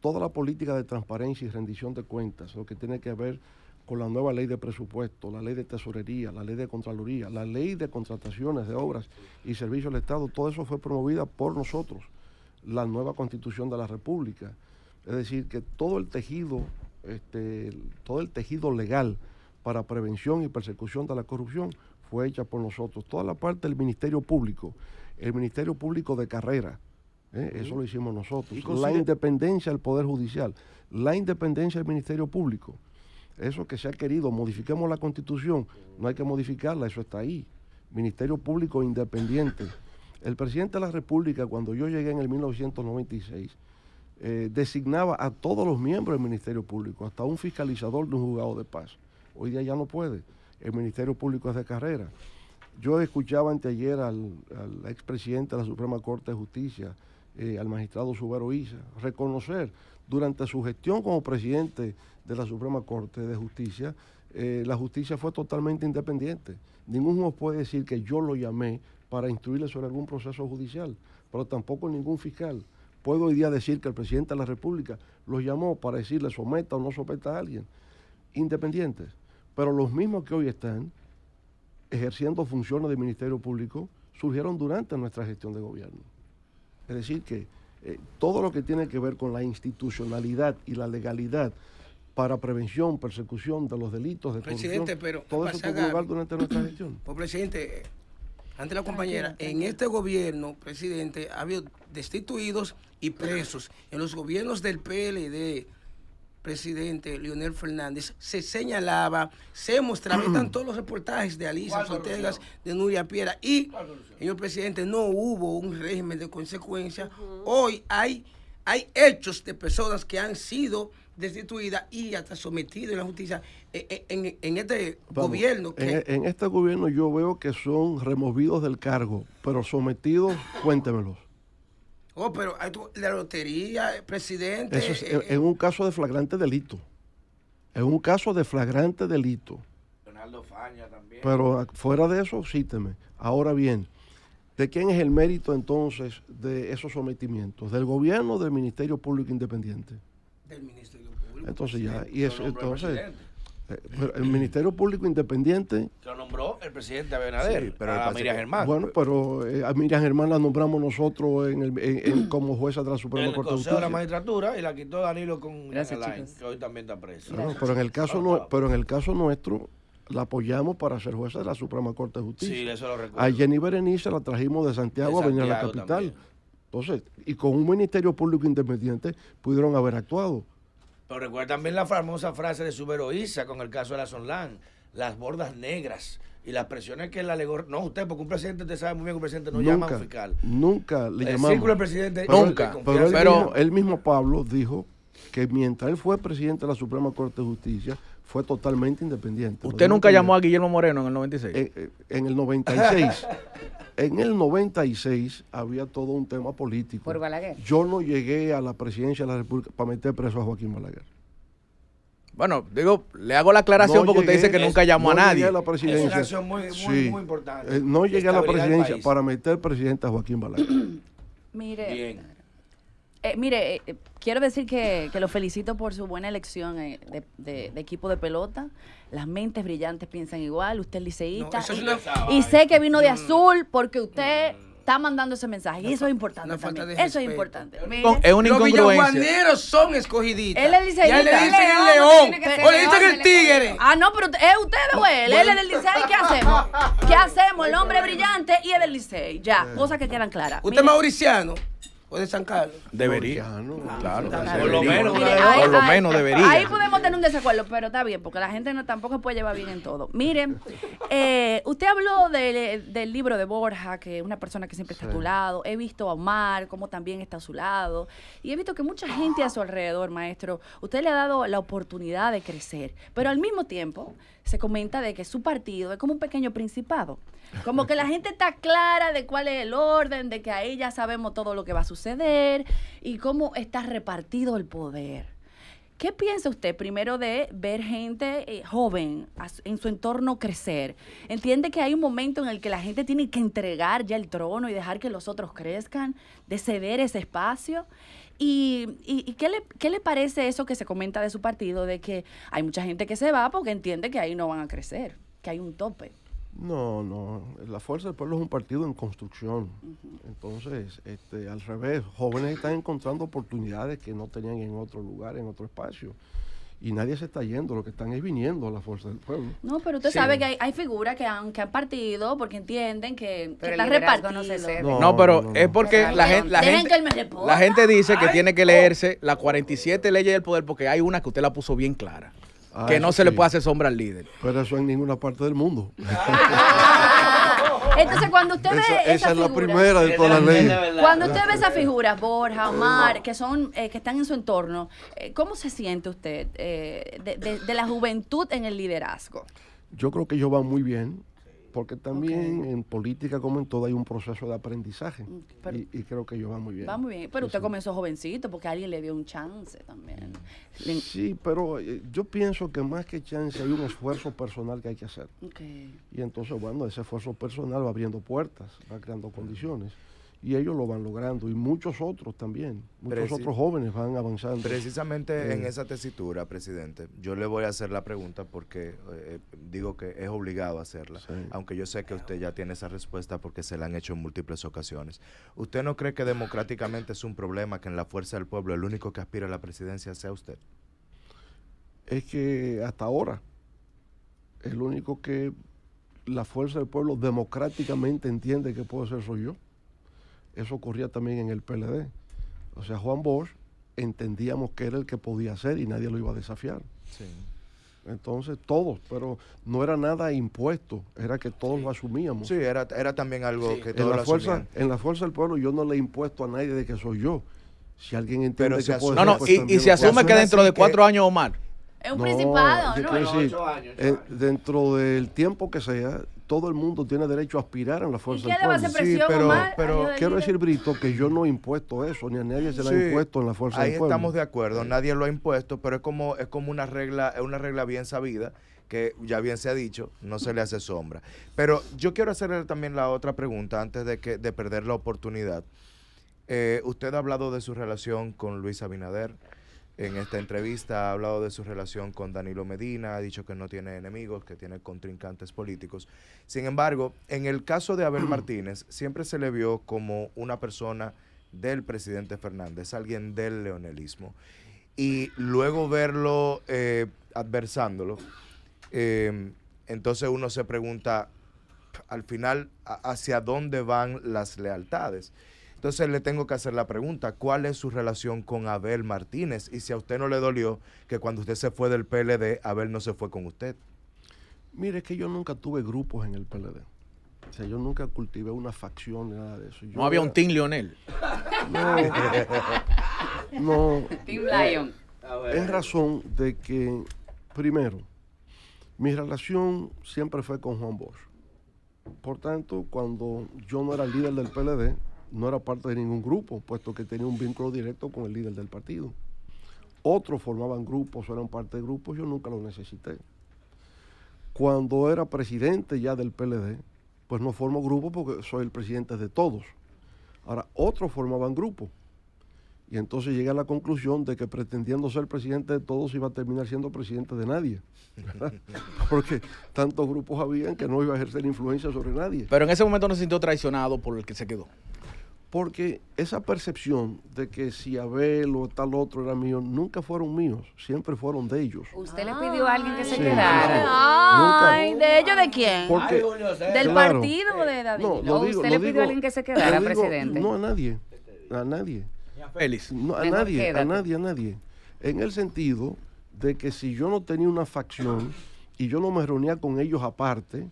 Toda la política de transparencia y rendición de cuentas, lo que tiene que ver con la nueva ley de presupuesto, la ley de tesorería, la ley de contraloría, la ley de contrataciones de obras y servicios del Estado, todo eso fue promovida por nosotros, la nueva constitución de la República. Es decir, que todo el tejido, este, todo el tejido legal, para prevención y persecución de la corrupción fue hecha por nosotros. Toda la parte del Ministerio Público, el Ministerio Público de carrera, ¿eh? eso lo hicimos nosotros. La independencia del Poder Judicial, la independencia del Ministerio Público. Eso que se ha querido, modifiquemos la constitución, no hay que modificarla, eso está ahí. Ministerio Público Independiente. El presidente de la República, cuando yo llegué en el 1996, eh, designaba a todos los miembros del Ministerio Público, hasta un fiscalizador de un juzgado de paz. Hoy día ya no puede. El Ministerio Público es de carrera. Yo escuchaba anteayer al, expresidente de la Suprema Corte de Justicia, eh, al magistrado Subero Isa, reconocer durante su gestión como presidente de la Suprema Corte de Justicia, eh, la justicia fue totalmente independiente. Ninguno puede decir que yo lo llamé para instruirle sobre algún proceso judicial, pero tampoco ningún fiscal. puede hoy día decir que el presidente de la República los llamó para decirle someta o no someta a alguien. Independientes. Pero los mismos que hoy están ejerciendo funciones de Ministerio Público surgieron durante nuestra gestión de gobierno. Es decir, que eh, todo lo que tiene que ver con la institucionalidad y la legalidad para prevención, persecución de los delitos de presidente, pero todo eso tuvo lugar durante nuestra gestión. Pues, presidente, ante la compañera, en este gobierno, presidente, ha habido destituidos y presos. En los gobiernos del PLD, presidente Leonel Fernández, se señalaba, se mostraba, están todos los reportajes de Alisa Sotegas, de Nuria Piera, y, señor presidente, no hubo un régimen de consecuencia. Hoy hay, hay hechos de personas que han sido destituidas y hasta sometidas a la justicia e, e, en, este gobierno. E, en este gobierno yo veo que son removidos del cargo, pero sometidos, cuéntemelos. Oh, pero la lotería, eh, presidente. es eh, eh, en un caso de flagrante delito. Es un caso de flagrante delito. Leonardo Faña también. Pero ah, fuera de eso, cíteme. Ahora bien, ¿de quién es el mérito entonces de esos sometimientos? ¿Del gobierno o del Ministerio Público Independiente? Del Ministerio Público. Entonces ya, y eso, entonces. Eh, el Ministerio Público Independiente. Que lo nombró el presidente Abinader, pero a Miriam Germán. Bueno, pero eh, a Miriam Germán la nombramos nosotros en el, como jueza de la Suprema Corte de Justicia. de la Magistratura y la quitó Danilo con Gracias, Line, que hoy también está preso. pero, en el caso no, pero en el caso nuestro la apoyamos para ser jueza de la Suprema Corte de Justicia. Sí, eso lo recuerdo. A Jenny Berenice la trajimos de Santiago, a venir a la capital. Entonces, y con un Ministerio Público Independiente pudieron haber actuado. Pero recuerda también la famosa frase de Suberoiza con el caso de la Sonlan, las bordas negras y las presiones que él alegó. No, usted, porque un presidente, usted sabe muy bien que un presidente no llama a un fiscal. Nunca le llamamos. El círculo presidente nunca. pero, pero mismo, mismo, Pablo, dijo que mientras él fue presidente de la Suprema Corte de Justicia, fue totalmente independiente. ¿Usted nunca llamó a Guillermo Moreno en el 96? Eh, eh, en el 96. En el 96 había todo un tema político. Por Balaguer. Yo no llegué a la presidencia de la República para meter preso a Joaquín Balaguer. Bueno, digo, le hago la aclaración porque usted dice que nunca llamó a nadie. Llegué a la presidencia. Es una acción muy, muy, importante. Eh, no llegué a la presidencia para meter presidente a Joaquín Balaguer. Mire. Eh, mire, eh, eh, quiero decir que, que, lo felicito por su buena elección eh, de, equipo de pelota. Las mentes brillantes piensan igual, usted es liceísta. y, sé que vino de azul porque usted... Está mandando ese mensaje y eso es importante también. Eso es importante. Es una incongruencia. Los son escogiditos. Él es ya le dicen el león. o le dicen el tigre. Ah, no, pero es usted o él. es el liceísta. ¿Qué hacemos? ¿Qué hacemos? El hombre brillante y el del Ya, cosas que quedan claras. Usted es mauriciano puede de Carlos? Debería, no, ah, claro. Por lo menos, por lo menos debería. Ahí podemos tener un desacuerdo, pero está bien, porque la gente no tampoco puede llevar bien en todo. miren eh, usted habló del libro de Borja, que es una persona que siempre está a tu lado. He visto a Omar, como también está a su lado. Y he visto que mucha gente a su alrededor, maestro, usted le ha dado la oportunidad de crecer. Pero al mismo tiempo, se comenta de que su partido es como un pequeño principado. Como que la gente está clara de cuál es el orden, de que ahí ya sabemos todo lo que va a suceder ceder y cómo está repartido el poder. ¿Qué piensa usted primero de ver gente eh, joven en su entorno crecer? ¿Entiende que hay un momento en el que la gente tiene que entregar ya el trono y dejar que los otros crezcan, de ceder ese espacio? ¿Y, qué, le, qué le parece eso que se comenta de su partido, de que hay mucha gente que se va porque entiende que ahí no van a crecer, que hay un tope? No, no. La Fuerza del Pueblo es un partido en construcción. Entonces, este, al revés, jóvenes están encontrando oportunidades que no tenían en otro lugar, en otro espacio. Y nadie se está yendo, lo que están es viniendo a la fuerza del pueblo. No, pero usted sabe que hay, figuras que han, han partido porque entienden que, la reparto, No, se no, no, pero es porque la, gente, la, gente, dice que tiene que leerse las 47 leyes del poder porque hay una que usted la puso bien clara. Ah, que no se le puede hacer sombra al líder. Pero eso en ninguna parte del mundo. Entonces, cuando usted ve. Esa, es la primera de todas las leyes. Cuando usted ve esas figuras, Borja, Omar, que, son, eh, que están en su entorno, eh, ¿cómo se siente usted eh, de, de, la juventud en el liderazgo? Yo creo que ellos van muy bien. Porque también en política, como en todo, hay un proceso de aprendizaje. Mm, y, creo que yo va muy bien. Va muy bien. Pero usted comenzó jovencito porque alguien le dio un chance también. Sí, pero eh, yo pienso que más que chance hay un esfuerzo personal que hay que hacer. Y entonces, bueno, ese esfuerzo personal va abriendo puertas, va creando condiciones y ellos lo van logrando y muchos otros también, muchos otros jóvenes van avanzando. Precisamente en eh. esa tesitura, presidente, yo le voy a hacer la pregunta porque eh, digo que es obligado hacerla, aunque yo sé que usted ya tiene esa respuesta porque se la han hecho en múltiples ocasiones. ¿Usted no cree que democráticamente es un problema que en la fuerza del pueblo el único que aspira a la presidencia sea usted? Es que hasta ahora el único que la fuerza del pueblo democráticamente entiende que puedo ser soy yo. Eso ocurría también en el PLD. O sea, Juan Bosch entendíamos que era el que podía hacer y nadie lo iba a desafiar. Entonces, todos, pero no era nada impuesto, era que todos lo asumíamos. Sí, era, era también algo que todos en la fuerza, En la fuerza del pueblo yo no le he impuesto a nadie de que soy yo. Si alguien entiende que No, no, pues y, se asume que dentro de cuatro años o Omar, es un principado, ¿no? Eh, dentro del tiempo que sea, todo el mundo tiene derecho a aspirar a la fuerza del sí, pero, quiero decir, Brito, que yo no he impuesto eso, ni a nadie se lo ha impuesto en la fuerza del pueblo. Ahí estamos de acuerdo, nadie lo ha impuesto, pero es como, es como una regla, es una regla bien sabida que ya bien se ha dicho, no se le hace sombra. Pero yo quiero hacerle también la otra pregunta antes de, que, de perder la oportunidad. Eh, usted ha hablado de su relación con Luis Abinader. En esta entrevista ha hablado de su relación con Danilo Medina, ha dicho que no tiene enemigos, que tiene contrincantes políticos. Sin embargo, en el caso de Abel Martínez, siempre se le vio como una persona del presidente Fernández, alguien del leonelismo. Y luego verlo eh, adversándolo, em, entonces uno se pregunta al final hacia dónde van las lealtades. Entonces le tengo que hacer la pregunta, ¿cuál es su relación con Abel Martínez? Y si a usted no le dolió que cuando usted se fue del PLD, Abel no se fue con usted. Mire, es que yo nunca tuve grupos en el PLD. O sea, yo nunca cultivé una facción ni nada de eso. no había un Team Lionel. No. no team Lion. Eh, es razón de que, primero, mi relación siempre fue con Juan Bosch. Por tanto, cuando yo no era líder del PLD, no era parte de ningún grupo, puesto que tenía un vínculo directo con el líder del partido. Otros formaban grupos eran parte de grupos, yo nunca lo necesité. Cuando era presidente ya del PLD, pues no formo grupos porque soy el presidente de todos. Ahora, otros formaban grupos. Y entonces llegué a la conclusión de que pretendiendo ser presidente de todos iba a terminar siendo presidente de nadie. Porque tantos grupos habían que no iba a ejercer influencia sobre nadie. Pero en ese momento no se sintió traicionado por el que se quedó porque esa percepción de que si Abel o tal otro era mío, nunca fueron míos, siempre fueron de ellos. ¿Usted le pidió a alguien que se quedara? Ay, ¿de ellos de quién? ¿Del partido de eh, David? No, ¿Usted le pidió a alguien que se quedara, presidente? no, a nadie, a nadie. a Félix. nadie, a nadie, a nadie. En el sentido de que si yo no tenía una facción y yo no me reunía con ellos aparte,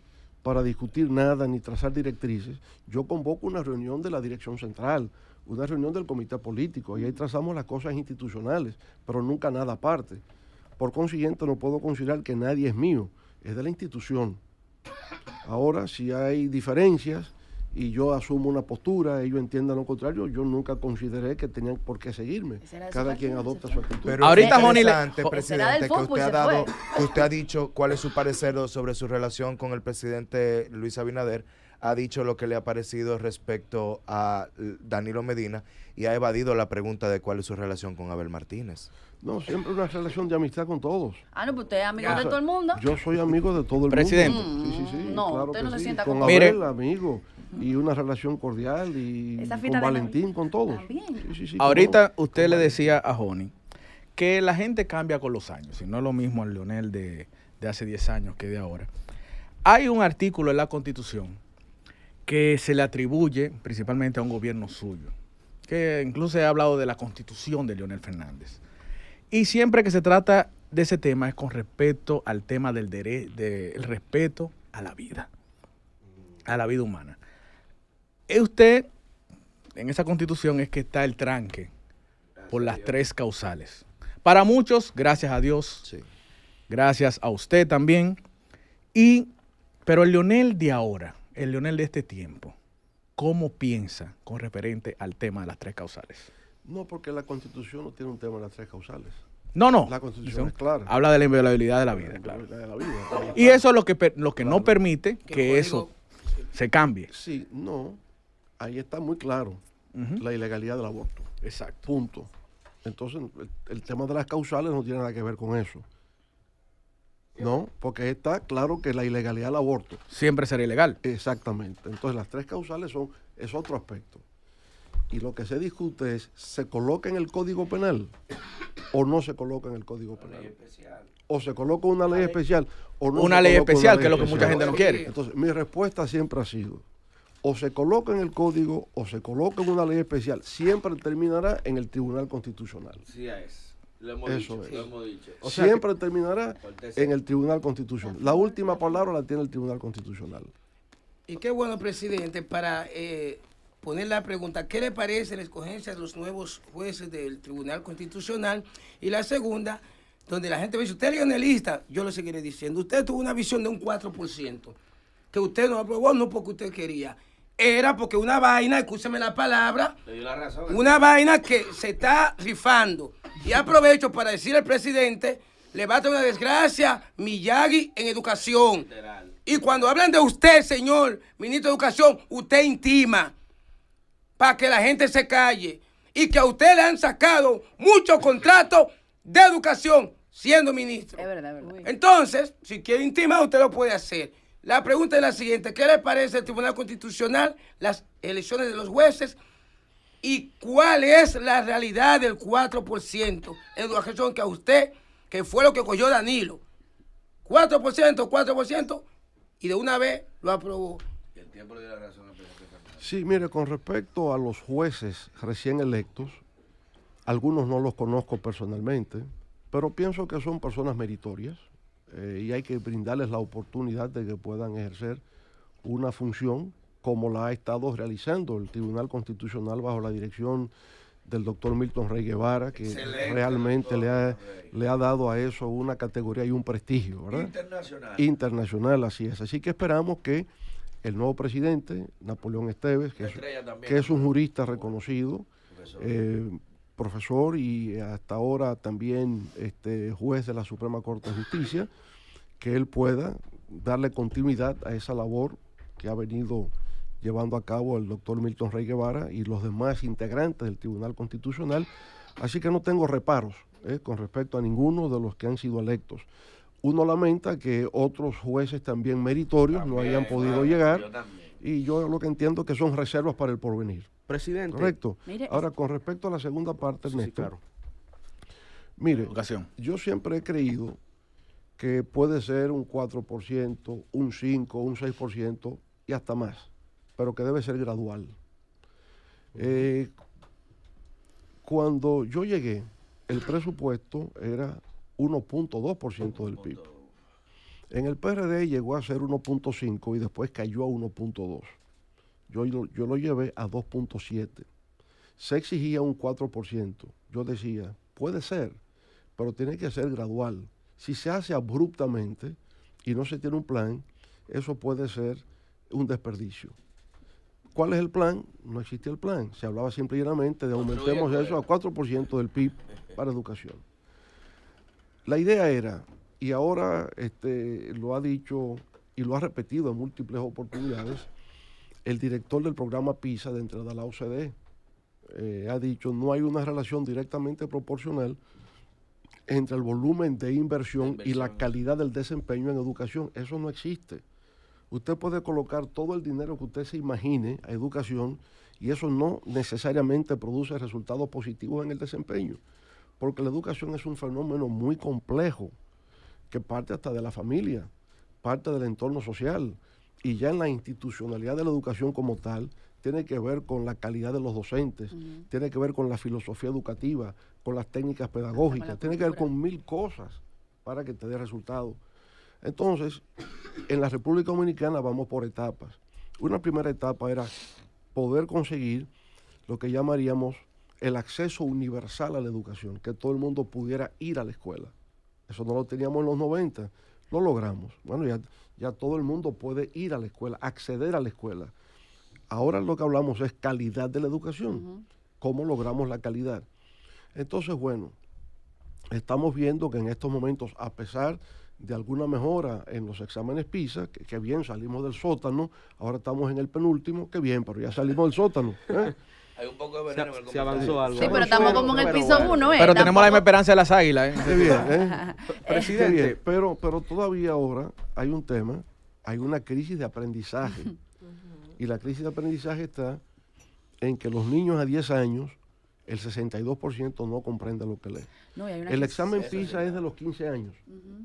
para discutir nada ni trazar directrices, yo convoco una reunión de la dirección central, una reunión del comité político, y ahí trazamos las cosas institucionales, pero nunca nada aparte. Por consiguiente, no puedo considerar que nadie es mío, es de la institución. Ahora, si hay diferencias, y yo asumo una postura, ellos entiendan lo contrario, yo nunca consideré que tenían por qué seguirme. Cada quien adopta su actitud. Pero ahorita, Johnny, presidente, que usted ha dado, usted ha dicho cuál es su parecer sobre su relación con el presidente Luis Abinader, ha dicho lo que le ha parecido respecto a Danilo Medina y ha evadido la pregunta de cuál es su relación con Abel Martínez. No, siempre una relación de amistad con todos. Ah, no, pues usted es amigo de todo el mundo. Yo soy amigo de todo el mundo. Presidente. Mm, no, usted no se sienta con Abel, amigo y una relación cordial y con Valentín, con todos. Ahorita usted le decía a Joni que la gente cambia con los años, y no es lo mismo al Leonel de, hace 10 años que de ahora. Hay un artículo en la Constitución que se le atribuye principalmente a un gobierno suyo, que incluso ha hablado de la Constitución de Leonel Fernández. Y siempre que se trata de ese tema es con respeto al tema del derecho, del respeto a la vida, a la vida humana usted, en esa constitución es que está el tranque por las tres causales. Para muchos, gracias a Dios, gracias a usted también. Y, pero el Leonel de ahora, el Leonel de este tiempo, ¿cómo piensa con referente al tema de las tres causales? No, porque la constitución no tiene un tema de las tres causales. No, no. La constitución es clara. Habla de la inviolabilidad de la vida. Y eso es lo que, lo que no permite que eso se cambie. Sí, no, ahí está muy claro la ilegalidad del aborto. Exacto. Punto. Entonces, el, tema de las causales no tiene nada que ver con eso. ¿No? Porque está claro que la ilegalidad del aborto. Siempre será ilegal. Exactamente. Entonces, las tres causales son, es otro aspecto. Y lo que se discute es, ¿se coloca en el Código Penal o no se coloca en el Código Penal? O se coloca una ley especial o no. Una ley especial, una ley que es lo que mucha gente no quiere. Entonces, mi respuesta siempre ha sido, o se coloca en el código o se coloca en una ley especial, siempre terminará en el Tribunal Constitucional. Sí, es. Lo hemos dicho, siempre terminará en el Tribunal Constitucional. La última palabra la tiene el Tribunal Constitucional. Y qué bueno, presidente, para eh, poner la pregunta, ¿qué le parece la escogencia de los nuevos jueces del Tribunal Constitucional? Y la segunda, donde la gente ve dice, usted es leonelista, yo le seguiré diciendo, usted tuvo una visión de un 4%, que usted no aprobó no porque usted quería era porque una vaina, escúcheme la palabra, ¿eh? una vaina que se está rifando. Y aprovecho para decir al presidente, le va a tener una desgracia Miyagi en educación. Y cuando hablan de usted, señor ministro de Educación, usted intima para que la gente se calle. Y que a usted le han sacado muchos contratos de educación siendo ministro. Es verdad, verdad. Entonces, si quiere intimar, usted lo puede hacer. La pregunta es la siguiente. ¿Qué le parece al Tribunal Constitucional las elecciones de los jueces? ¿Y cuál es la realidad del 4%? Educación que a usted, que fue lo que cogió Danilo. 4%, 4%, y de una vez lo aprobó. Sí, mire, con respecto a los jueces recién electos, algunos no los conozco personalmente, pero pienso que son personas meritorias, eh, y hay que brindarles la oportunidad de que puedan ejercer una función como la ha estado realizando el Tribunal Constitucional bajo la dirección del doctor Milton Rey Guevara, que realmente le, ha, le ha, dado a eso una categoría y un prestigio, ¿verdad? Internacional. Internacional, así es. Así que esperamos que el nuevo presidente, Napoleón Esteves, que, es, un jurista reconocido, profesor y hasta ahora también este, juez de la Suprema Corte de Justicia, que él pueda darle continuidad a esa labor que ha venido llevando a cabo el doctor Milton Rey Guevara y los demás integrantes del Tribunal Constitucional. Así que no tengo reparos eh, con respecto a ninguno de los que han sido electos. Uno lamenta que otros jueces también meritorios no hayan podido llegar y yo lo que entiendo que son reservas para el porvenir. Presidente. Correcto. Ahora, con respecto a la segunda parte, sí, Ernesto, claro. Mire, yo siempre he creído que puede ser un 4%, un 5%, un 6% y hasta más, pero que debe ser gradual. Eh, cuando yo llegué, el presupuesto era 1.2% del PIB. En el PRD llegó a ser 1.5 y después cayó a 1.2. Yo, lo llevé a 2.7. Se exigía un 4%. Yo decía, puede ser, pero tiene que ser gradual. Si se hace abruptamente y no se tiene un plan, eso puede ser un desperdicio. ¿Cuál es el plan? No existía el plan. Se hablaba simple y llanamente de aumentemos eso a 4% del PIB para educación. La idea era, y ahora este, lo ha dicho y lo ha repetido en múltiples oportunidades, el director del programa PISA dentro de la OCDE eh, ha dicho no hay una relación directamente proporcional entre el volumen de inversión, y la calidad del desempeño en educación. Eso no existe. Usted puede colocar todo el dinero que usted se imagine a educación y eso no necesariamente produce resultados positivos en el desempeño, porque la educación es un fenómeno muy complejo que parte hasta de la familia, parte del entorno social y ya en la institucionalidad de la educación como tal, tiene que ver con la calidad de los docentes, tiene que ver con la filosofía educativa, con las técnicas pedagógicas, tiene que ver con mil cosas para que te dé resultado. Entonces, en la República Dominicana vamos por etapas. Una primera etapa era poder conseguir lo que llamaríamos el acceso universal a la educación, que todo el mundo pudiera ir a la escuela. Eso no lo teníamos en los 90. Lo logramos. Bueno, ya, ya todo el mundo puede ir a la escuela, acceder a la escuela. Ahora lo que hablamos es calidad de la educación. ¿Cómo logramos la calidad? Entonces, bueno, estamos viendo que en estos momentos, a pesar de alguna mejora en los exámenes PISA, que, bien salimos del sótano, ahora estamos en el penúltimo, que bien, pero ya salimos del sótano. ¿eh? Hay un poco de veneno pero en el se avanzó algo. Sí, pero estamos como en el piso 1, uno, ¿eh? Pero tenemos la misma esperanza de las águilas, ¿eh? Bien, ¿eh? Presidente. pero, pero todavía ahora hay un tema, hay una crisis de aprendizaje. y la crisis de aprendizaje está en que los niños a 10 años, el 62% no comprende lo que lee. el examen PISA es de los 15 años,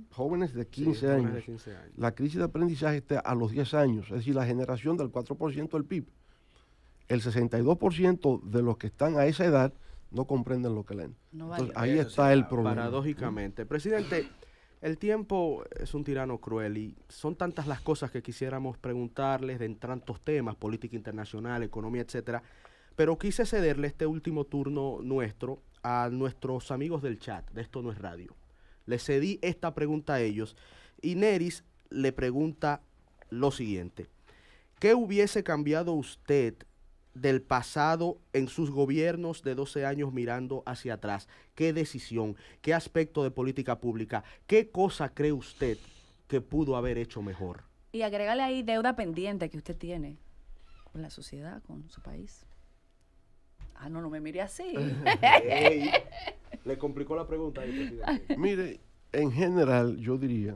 jóvenes de 15, años. La crisis de aprendizaje está a los 10 años, es decir, la generación del 4% del PIB el 62% de los que están a esa edad no comprenden lo que leen. ahí está el problema. Paradójicamente. Presidente, el tiempo es un tirano cruel y son tantas las cosas que quisiéramos preguntarles de tantos temas, política internacional, economía, etcétera. Pero quise cederle este último turno nuestro a nuestros amigos del chat, de esto no es radio. Le cedí esta pregunta a ellos y Neris le pregunta lo siguiente. ¿Qué hubiese cambiado usted del pasado en sus gobiernos de 12 años mirando hacia atrás? ¿Qué decisión? ¿Qué aspecto de política pública? ¿Qué cosa cree usted que pudo haber hecho mejor? Y agrégale ahí deuda pendiente que usted tiene con la sociedad, con su país. Ah, no, no me mire así. le complicó la pregunta Mire, en general, yo diría,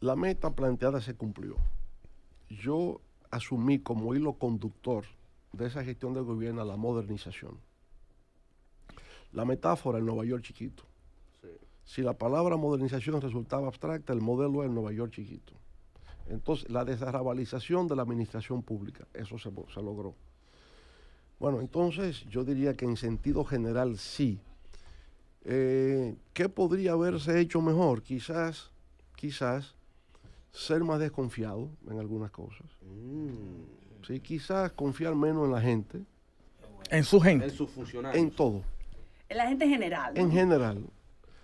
la meta planteada se cumplió. Yo asumir como hilo conductor de esa gestión del gobierno la modernización. La metáfora, el Nueva York chiquito. Si la palabra modernización resultaba abstracta, el modelo era el Nueva York chiquito. Entonces, la desarrabalización de la administración pública, eso se, logró. Bueno, entonces yo diría que en sentido general sí. Eh, ¿Qué podría haberse hecho mejor? Quizás, quizás ser más desconfiado en algunas cosas. Mm. Sí, quizás confiar menos en la gente. En su gente. En sus funcionarios. En todo. En la gente en general. En general.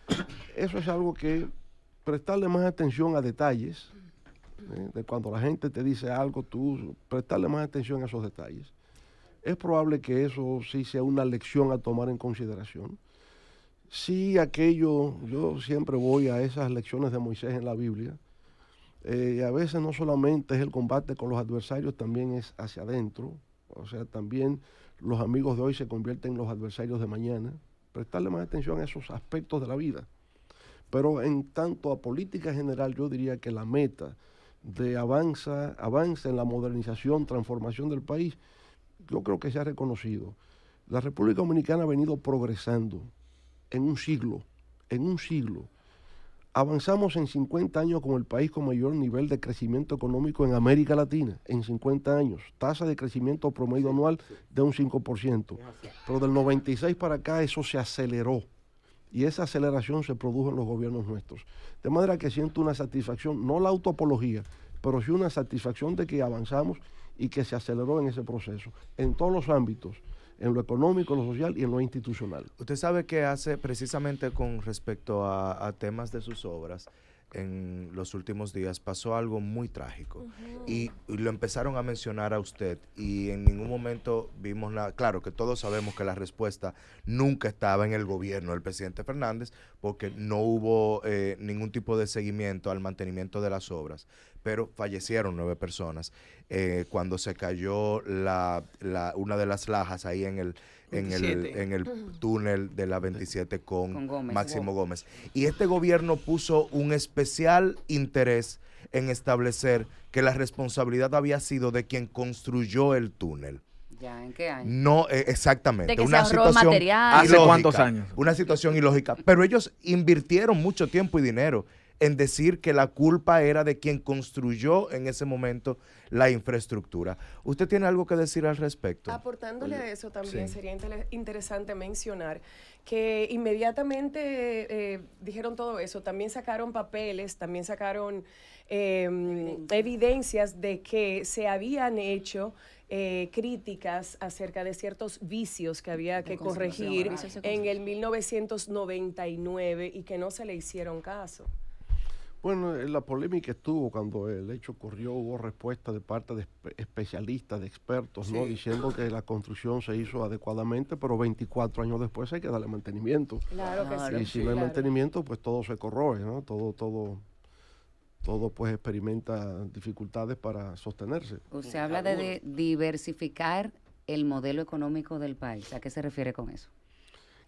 Eso es algo que prestarle más atención a detalles. ¿eh? De cuando la gente te dice algo, tú prestarle más atención a esos detalles. Es probable que eso sí sea una lección a tomar en consideración. Sí, aquello, yo siempre voy a esas lecciones de Moisés en la Biblia eh, a veces no solamente es el combate con los adversarios, también es hacia adentro. O sea, también los amigos de hoy se convierten en los adversarios de mañana. Prestarle más atención a esos aspectos de la vida. Pero en tanto a política general, yo diría que la meta de avanza, avance en la modernización, transformación del país, yo creo que se ha reconocido. La República Dominicana ha venido progresando en un siglo, en un siglo Avanzamos en 50 años con el país con mayor nivel de crecimiento económico en América Latina, en 50 años, tasa de crecimiento promedio anual de un 5%. Pero del 96 para acá eso se aceleró y esa aceleración se produjo en los gobiernos nuestros. De manera que siento una satisfacción, no la autopología, pero sí una satisfacción de que avanzamos y que se aceleró en ese proceso, en todos los ámbitos en lo económico, en lo social y en lo institucional. Usted sabe que hace precisamente con respecto a, temas de sus obras, en los últimos días pasó algo muy trágico y, lo empezaron a mencionar a usted y en ningún momento vimos nada. Claro que todos sabemos que la respuesta nunca estaba en el gobierno del presidente Fernández porque no hubo eh, ningún tipo de seguimiento al mantenimiento de las obras pero fallecieron nueve personas eh, cuando se cayó la, una de las lajas ahí en el, en el, en el túnel de la 27 con, Máximo Gómez. Y este gobierno puso un especial interés en establecer que la responsabilidad había sido de quien construyó el túnel. Ya, ¿en qué año? No, e, exactamente. una situación ¿Hace cuántos años? Una situación ilógica. Pero ellos invirtieron mucho tiempo y dinero en decir que la culpa era de quien construyó en ese momento la infraestructura. ¿Usted tiene algo que decir al respecto? Aportándole a eso también sería interesante mencionar que inmediatamente eh, dijeron todo eso, también sacaron papeles, también sacaron em, evidencias de que se habían hecho eh, críticas acerca de ciertos vicios que había que corregir en el 1999 y que no se le hicieron caso. Bueno, eh, la polémica estuvo cuando el hecho ocurrió, hubo respuesta de parte de especialistas, de expertos, ¿no? diciendo que la construcción se hizo adecuadamente, pero 24 años después hay que darle mantenimiento. Claro que sí. Y si no hay mantenimiento, pues todo se corroe, ¿no? Todo, todo, todo pues experimenta dificultades para sostenerse. Usted habla de diversificar el modelo económico del país. ¿A qué se refiere con eso?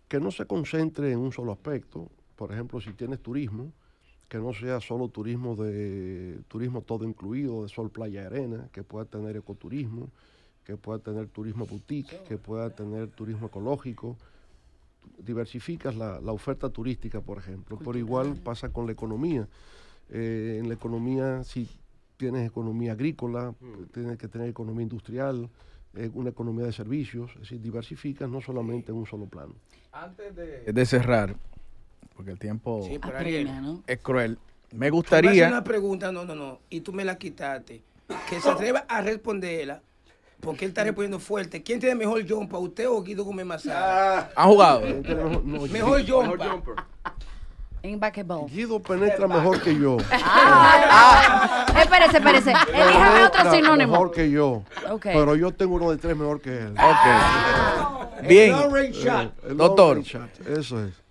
Que no se concentre en un solo aspecto. Por ejemplo, si tienes turismo, que no sea solo turismo de turismo todo incluido, de sol, playa, arena, que pueda tener ecoturismo, que pueda tener turismo boutique, que pueda tener turismo ecológico. Diversificas la, oferta turística, por ejemplo. Por igual pasa con la economía. Eh, en la economía, si tienes economía agrícola, mm. tienes que tener economía industrial, eh, una economía de servicios, es decir, diversificas no solamente en un solo plano. Antes de cerrar, porque el tiempo es cruel. Me gustaría. Una pregunta, no, no, no, y tú me la quitaste. Que se atreva a responderla. Porque él está respondiendo fuerte. ¿Quién tiene mejor jumper? usted o Guido Gómez Mazara? Ah. ¿Han jugado? Este mejor jumper. En basketball. Guido penetra mejor que yo. Ah. Ah. Eh, espérese, espérese. Elíjame otro sinónimo. Mejor que yo. Pero yo tengo uno de tres mejor que él. Bien. Doctor. Eso es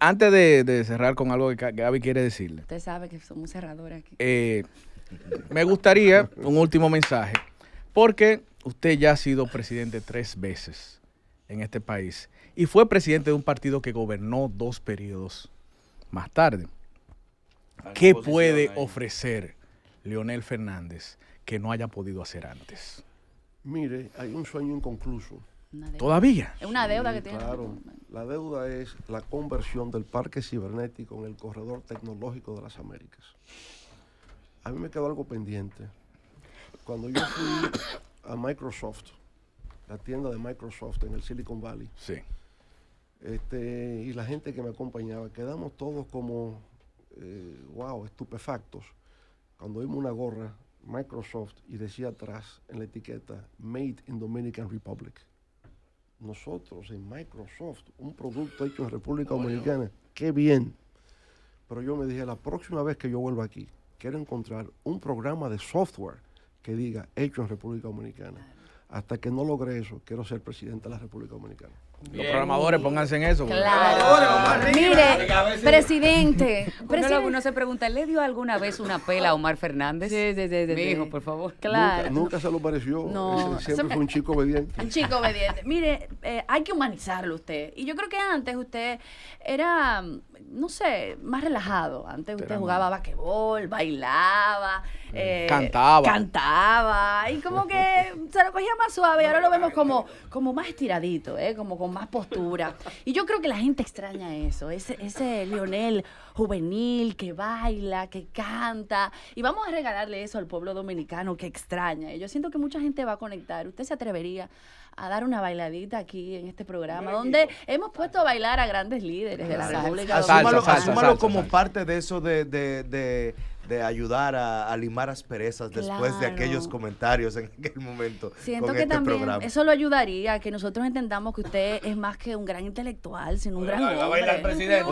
antes de, cerrar con algo que Gaby quiere decirle. Usted sabe que somos cerradores aquí. Eh, me gustaría un último mensaje, porque usted ya ha sido presidente tres veces en este país y fue presidente de un partido que gobernó dos periodos más tarde. ¿Qué puede ofrecer Leonel Fernández que no haya podido hacer antes? Mire, hay un sueño inconcluso Todavía. Es una deuda que tiene. Claro. La deuda es la conversión del parque cibernético en el corredor tecnológico de las Américas. A mí me quedó algo pendiente. Cuando yo fui a Microsoft, la tienda de Microsoft en el Silicon Valley, sí. Este, y la gente que me acompañaba, quedamos todos como, wow, eh, estupefactos. Cuando vimos una gorra Microsoft y decía atrás en la etiqueta, Made in Dominican Republic nosotros en Microsoft un producto hecho en República Dominicana. Qué bien. Pero yo me dije, la próxima vez que yo vuelva aquí, quiero encontrar un programa de software que diga hecho en República Dominicana. Hasta que no logre eso, quiero ser presidente de la República Dominicana. Los programadores pónganse en eso. Claro. Mire, presidente, presidente. Uno, se pregunta, ¿le dio alguna vez una pela a Omar Fernández? Sí, sí, sí. sí Mi por favor. Claro. Nunca, se lo pareció. No. Siempre fue un chico obediente. Un chico obediente. Mire, eh, hay que humanizarlo usted. Y yo creo que antes usted era, mm, no sé, más relajado. Antes usted jugaba a basquetbol, bailaba. Eh, cantaba. Cantaba. Y como que se lo cogía más suave. Y ahora lo vemos como, como más estiradito, ¿eh? como con más postura. Y yo creo que la gente extraña eso. Ese, ese Lionel juvenil que baila, que canta. Y vamos a regalarle eso al pueblo dominicano que extraña. Y yo siento que mucha gente va a conectar. ¿Usted se atrevería a dar una bailadita aquí en este programa? Donde hemos puesto a bailar a grandes líderes de la República Dominicana. Asúmalo, como parte de eso de de ayudar a, limar asperezas después de aquellos comentarios en aquel momento. Siento que este también eso lo ayudaría, que nosotros entendamos que usted es más que un gran intelectual, sino un gran. Va a bailar presidente.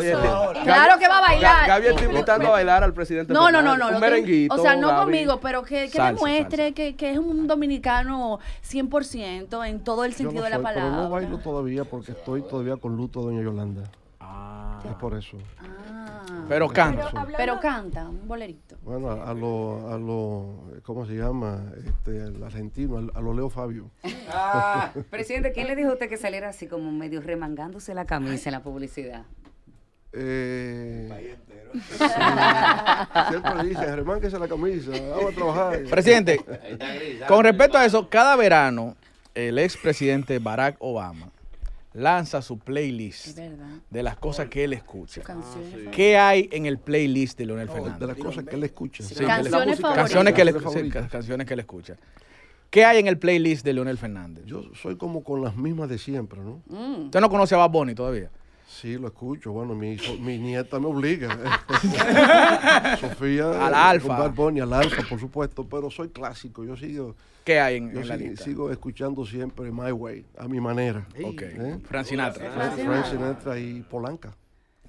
claro que va a bailar. Gaby está invitando a bailar al presidente. No, no, no, no. o sea, no conmigo, pero que, que demuestre Que, es un dominicano 100% en todo el sentido de la palabra. yo no bailo todavía porque estoy todavía con luto, doña Yolanda. Ah. Es por eso. Ah. Pero canta. Pero, canta, un bolerito. Bueno, a, a lo, ¿cómo se llama? Este, el argentino, a, lo Leo Fabio. Ah, presidente, ¿quién le dijo a usted que saliera así como medio remangándose la camisa en la publicidad? Eh, país entero. dice, remánquese la camisa, vamos a trabajar. Presidente, con respecto a eso, cada verano el expresidente Barack Obama lanza su playlist de las cosas que él escucha. Ah, ¿Qué hay en el playlist de Leonel oh, Fernández? de las cosas que él escucha. canciones, que él, escucha. ¿Qué hay en el playlist de Leonel Fernández? Yo soy como con las mismas de siempre, ¿no? Mm. Usted no conoce a Bad Bunny todavía. Sí, lo escucho. Bueno, mi, mi nieta me obliga. Sofía. Al alfa. Bad Bunny, al alfa, por supuesto. Pero soy clásico. Yo sigo. ¿Qué hay en, la Sigo escuchando siempre My Way, a mi manera. Okay. Francinatra ¿Eh? Frank Sinatra. Sinatra y Polanca.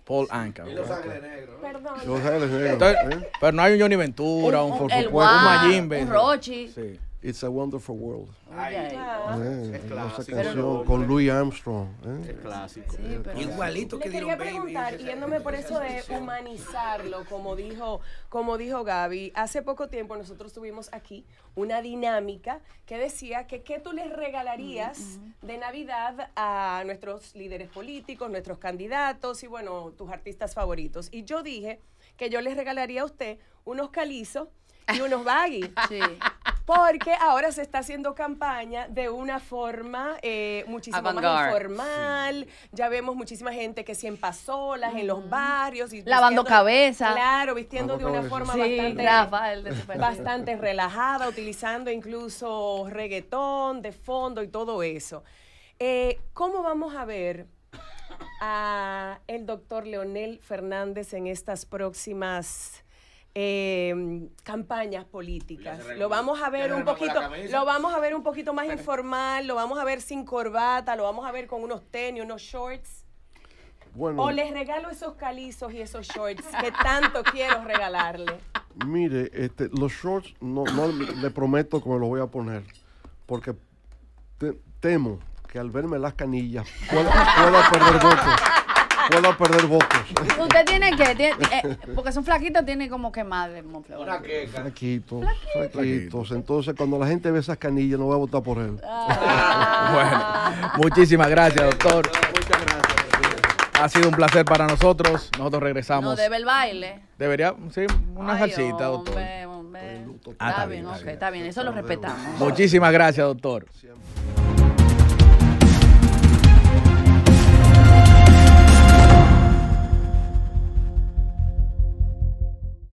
Paul Anka. Y Los Ángeles Negros. Perdón. Los Ángeles Negros. ¿eh? Pero no hay un Johnny Ventura, un, un, un, un Mayimbe. Un Rochi. Sí. It's a Wonderful World. Eh, es clásico. con Louis Armstrong. Eh. Es clásico. Igualito que quería preguntar, yéndome por eso de humanizarlo, como dijo, como dijo Gaby, hace poco tiempo nosotros tuvimos aquí una dinámica que decía que qué tú les regalarías mm, mm. de Navidad a nuestros líderes políticos, nuestros candidatos y bueno, tus artistas favoritos. Y yo dije que yo les regalaría a usted unos calizos y unos baggies Sí porque ahora se está haciendo campaña de una forma eh, muchísimo más informal. Ya vemos muchísima gente que siempre pasó, las en los barrios. Y Lavando cabeza. Claro, vistiendo de una forma bastante, relajada, utilizando incluso reggaetón de fondo y todo eso. Eh, ¿Cómo vamos a ver a el doctor Leonel Fernández en estas próximas Em, campañas políticas. Lo vamos a ver un poquito, lo vamos a ver un poquito más informal, lo vamos a ver sin corbata, lo vamos a ver con unos tenis, unos shorts. o les regalo esos calizos y esos shorts que tanto quiero regalarle. Mire, este, los shorts no, no le prometo que me los voy a poner, porque temo que al verme las canillas pueda, perder votos. Puedo perder votos. Usted tiene que, eh, porque son flaquitos, tiene como que madre. Flaquitos, flaquitos, flaquitos. Entonces, cuando la gente ve esas canillas, no voy a votar por él. Ah. bueno, muchísimas gracias, doctor. Muchas gracias. Ha sido un placer para nosotros. Nosotros regresamos. No debe el baile. Debería, sí, una salsita, doctor. Está, bien, está, bien, eso lo respetamos. Muchísimas gracias, doctor.